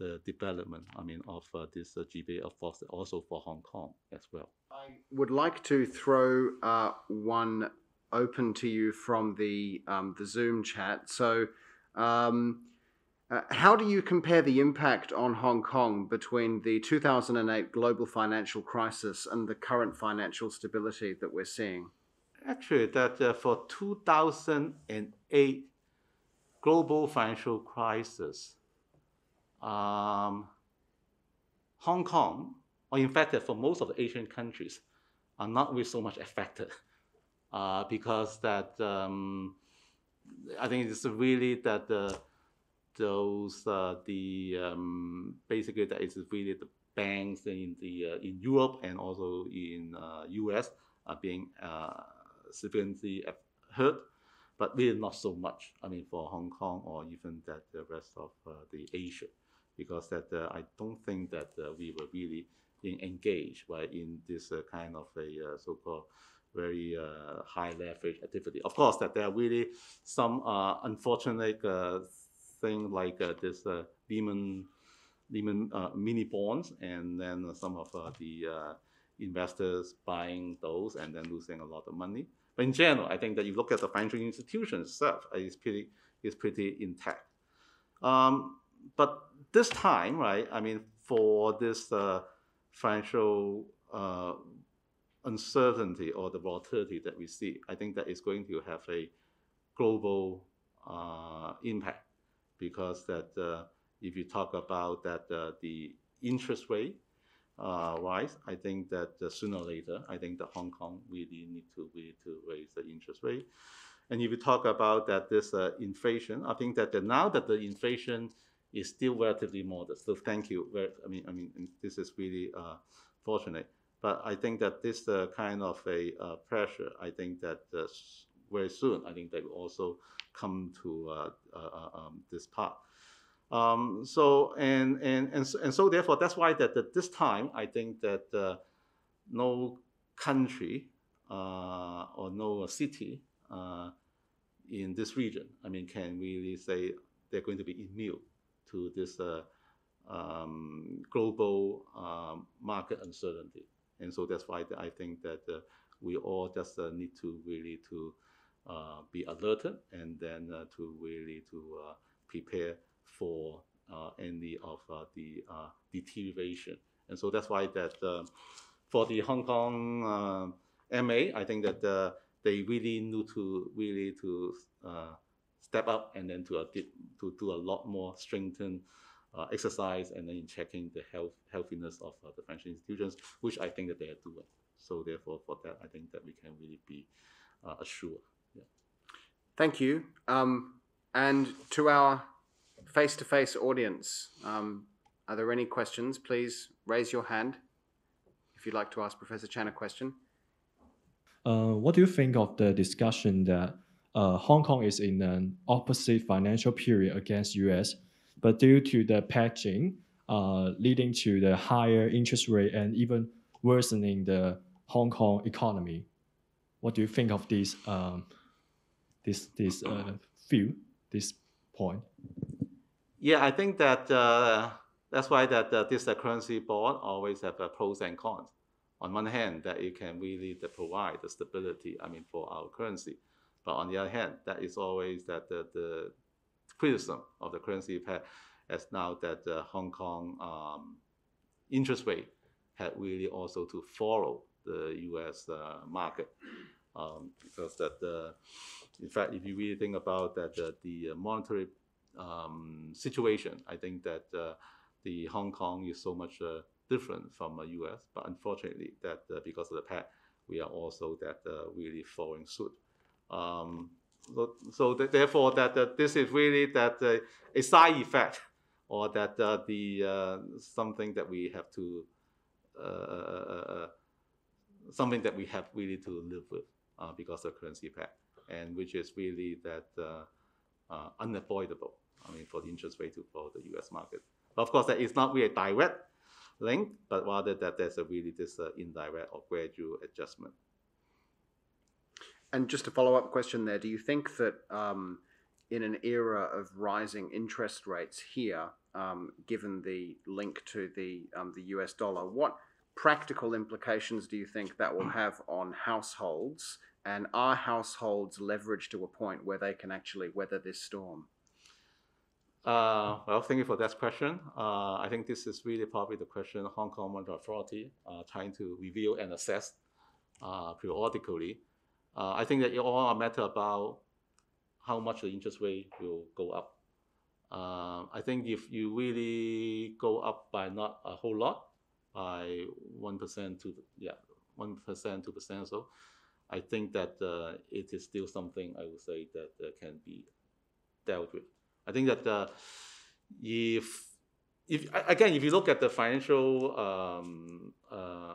[SPEAKER 2] the development, I mean, of uh, this uh, GBA force also for Hong Kong as well.
[SPEAKER 1] I would like to throw uh, one open to you from the um, the Zoom chat. So, um, uh, how do you compare the impact on Hong Kong between the 2008 global financial crisis and the current financial stability that we're seeing? Actually, that uh, for 2008 global
[SPEAKER 2] financial crisis um, Hong Kong, or in fact, for most of the Asian countries, are not really so much affected uh, because that um, I think it's really that the those uh, the um, basically it's really the banks in the uh, in Europe and also in US uh, are being uh, significantly hurt, but really not so much. I mean, for Hong Kong or even that the rest of uh, the Asia because that uh, I don't think that uh, we were really in, engaged right, in this uh, kind of a so-called very high leverage activity. Of course, that there are really some unfortunate thing like this Lehman Lehman mini bonds, and then some of the investors buying those and then losing a lot of money. But in general, I think that you look at the financial institution itself, it's pretty, it's pretty intact. Um, but this time, right? I mean, for this uh, financial uh, uncertainty or the volatility that we see, I think that is going to have a global uh, impact because that uh, if you talk about that uh, the interest rate uh, rise, I think that sooner or later, I think that Hong Kong really need to really to raise the interest rate. And if you talk about that this inflation, I think that the, now that the inflation is still relatively modest. So thank you. I mean, I mean, this is really uh, fortunate. But I think that this uh, kind of a uh, pressure, I think that uh, very soon, I think they will also come to uh, uh, um, this part. Um, so and and and so, and so therefore, that's why that, that this time, I think that no country or no city in this region, I mean, can really say they're going to be immune to this uh, um, global um, market uncertainty. And so that's why I think that uh, we all just uh, need to really to uh, be alerted and then uh, to really to uh, prepare for any of the deterioration. And so that's why that for the Hong Kong MA, I think that they really need to really to step up and then to a to do a lot more strengthen uh, exercise and then in checking the health healthiness of uh, the financial institutions, which I think that they are doing. So therefore, for that, I think that we can really be
[SPEAKER 1] uh, assured. Yeah. Thank you. Um, and to our face-to-face audience, um, are there any questions? Please raise your hand if you'd like to ask Professor Chan a question.
[SPEAKER 2] Uh, what do you think of the discussion that uh, Hong Kong is in an opposite financial period against US, but due to the patching, uh, leading to the higher interest rate and even worsening the Hong Kong economy. What do you think of this um, this this uh, view, this point? Yeah, I think that uh, that's why that uh, this uh, currency board always have uh, pros and cons. On one hand, that it can really provide the stability. I mean, for our currency but on the other hand, that is always that the, the criticism of the currency pair as now that the Hong Kong um, interest rate had really also to follow the U.S. Uh, market. Um, because that, uh, in fact, if you really think about that, uh, the monetary um, situation, I think that uh, the Hong Kong is so much uh, different from the uh, U.S. But unfortunately, that because of the pact, we are also that really following suit. Um, so, th- therefore, that, this is really that uh, a side effect, or that uh, the uh, something that we have to uh, uh, uh, something that we have really to live with because of currency impact, and which is really that unavoidable. I mean, for the interest rate to the U.S. market. But of course, that is not really a direct link,
[SPEAKER 1] but rather that there's a really this indirect or gradual adjustment. And just a follow up question there do you think that um, in an era of rising interest rates here, um, given the link to the, um, the US dollar, what practical implications do you think that will have on households? And are households leveraged to a point where they can actually weather this storm? Uh,
[SPEAKER 2] well, thank you for that question. Uh, I think this is really probably the question Hong Kong Monetary Authority uh, trying to review and assess uh, periodically. Uh, I think that it all a matter about how much the interest rate will go up. Uh, I think if you really go up by not a whole lot, by one percent to yeah one percent two percent so, I think that uh, it is still something I would say that uh, can be dealt with. I think that uh, if if again if you look at the financial um, uh,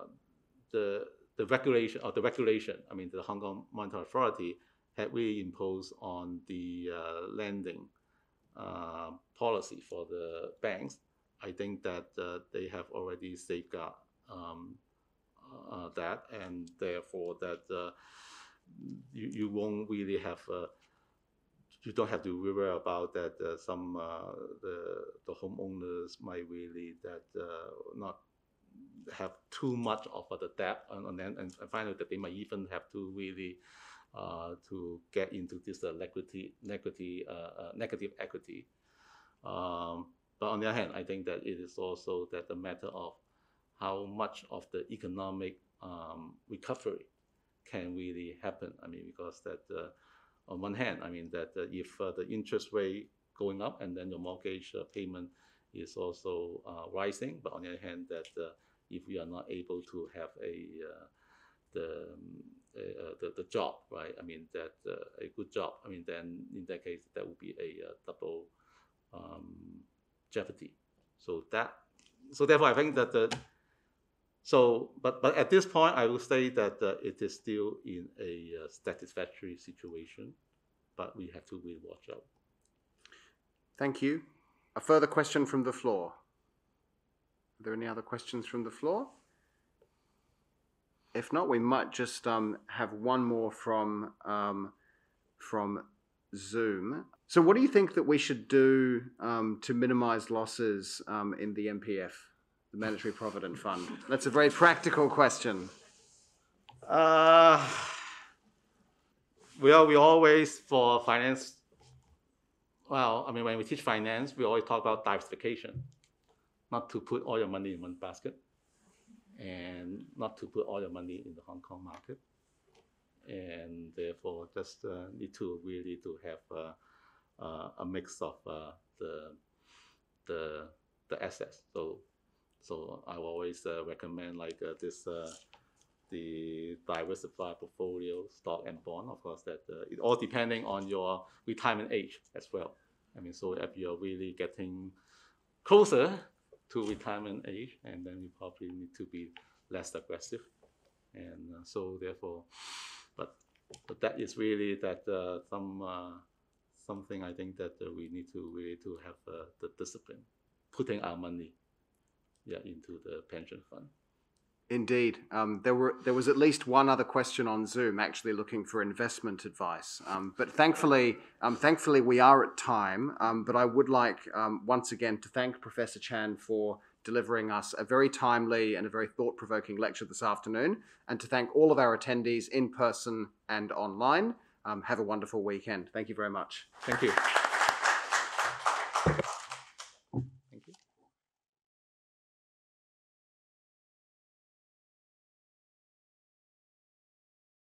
[SPEAKER 2] the the regulation or the regulation, I mean, the Hong Kong Monetary Authority had really imposed on the uh, lending uh, policy for the banks. I think that uh, they have already safeguarded um, uh, that, and therefore that uh, you, you won't really have uh, you don't have to worry about that some the the homeowners might really that not have too much of the debt, and, and, and finally that they might even have to really uh, to get into this uh, negative, negative, uh, uh, negative equity. Um, but on the other hand, I think that it is also that the matter of how much of the economic um, recovery can really happen. I mean, because that uh, on one hand, I mean that uh, if the interest rate going up and then your mortgage payment is also rising, but on the other hand, that if we are not able to have a uh, the, uh, the the job, right? I mean that uh, a good job. I mean then in that case that would be a double um, jeopardy. So that so therefore I think that the so, but but at this point, I will say that uh, it is still in a uh, satisfactory situation, but we have to really watch out.
[SPEAKER 1] Thank you. A further question from the floor. Are there any other questions from the floor? If not, we might just um, have one more from um, from Zoom. So, what do you think that we should do um, to minimise losses um, in the MPF, the Mandatory Provident Fund? That's a very practical question. Uh,
[SPEAKER 2] well, we always for finance. Well, I mean, when we teach finance, we always talk about diversification not to put all your money in one basket and not to put all your money in the Hong Kong market. And therefore, just uh, need to really to have uh, uh, a mix of uh, the, the, the assets. So, so I always uh, recommend like uh, this, the diversified portfolio, stock and bond, of course, that it all depending on your retirement age as well. I mean, so if you're really getting closer to retirement age, and then you probably need to be less aggressive. And uh, so therefore, but, but that is really that uh, some uh, something I think that uh, we need to really to have uh, the discipline, putting our money yeah, into the pension
[SPEAKER 1] fund. Indeed, um, there were there was at least one other question on Zoom actually looking for investment advice, um, but thankfully, um, thankfully we are at time. Um, but I would like um, once again to thank Professor Chan for delivering us a very timely and a very thought provoking lecture this afternoon, and to thank all of our attendees in person and online. Um, have a wonderful weekend. Thank you very much. Thank you.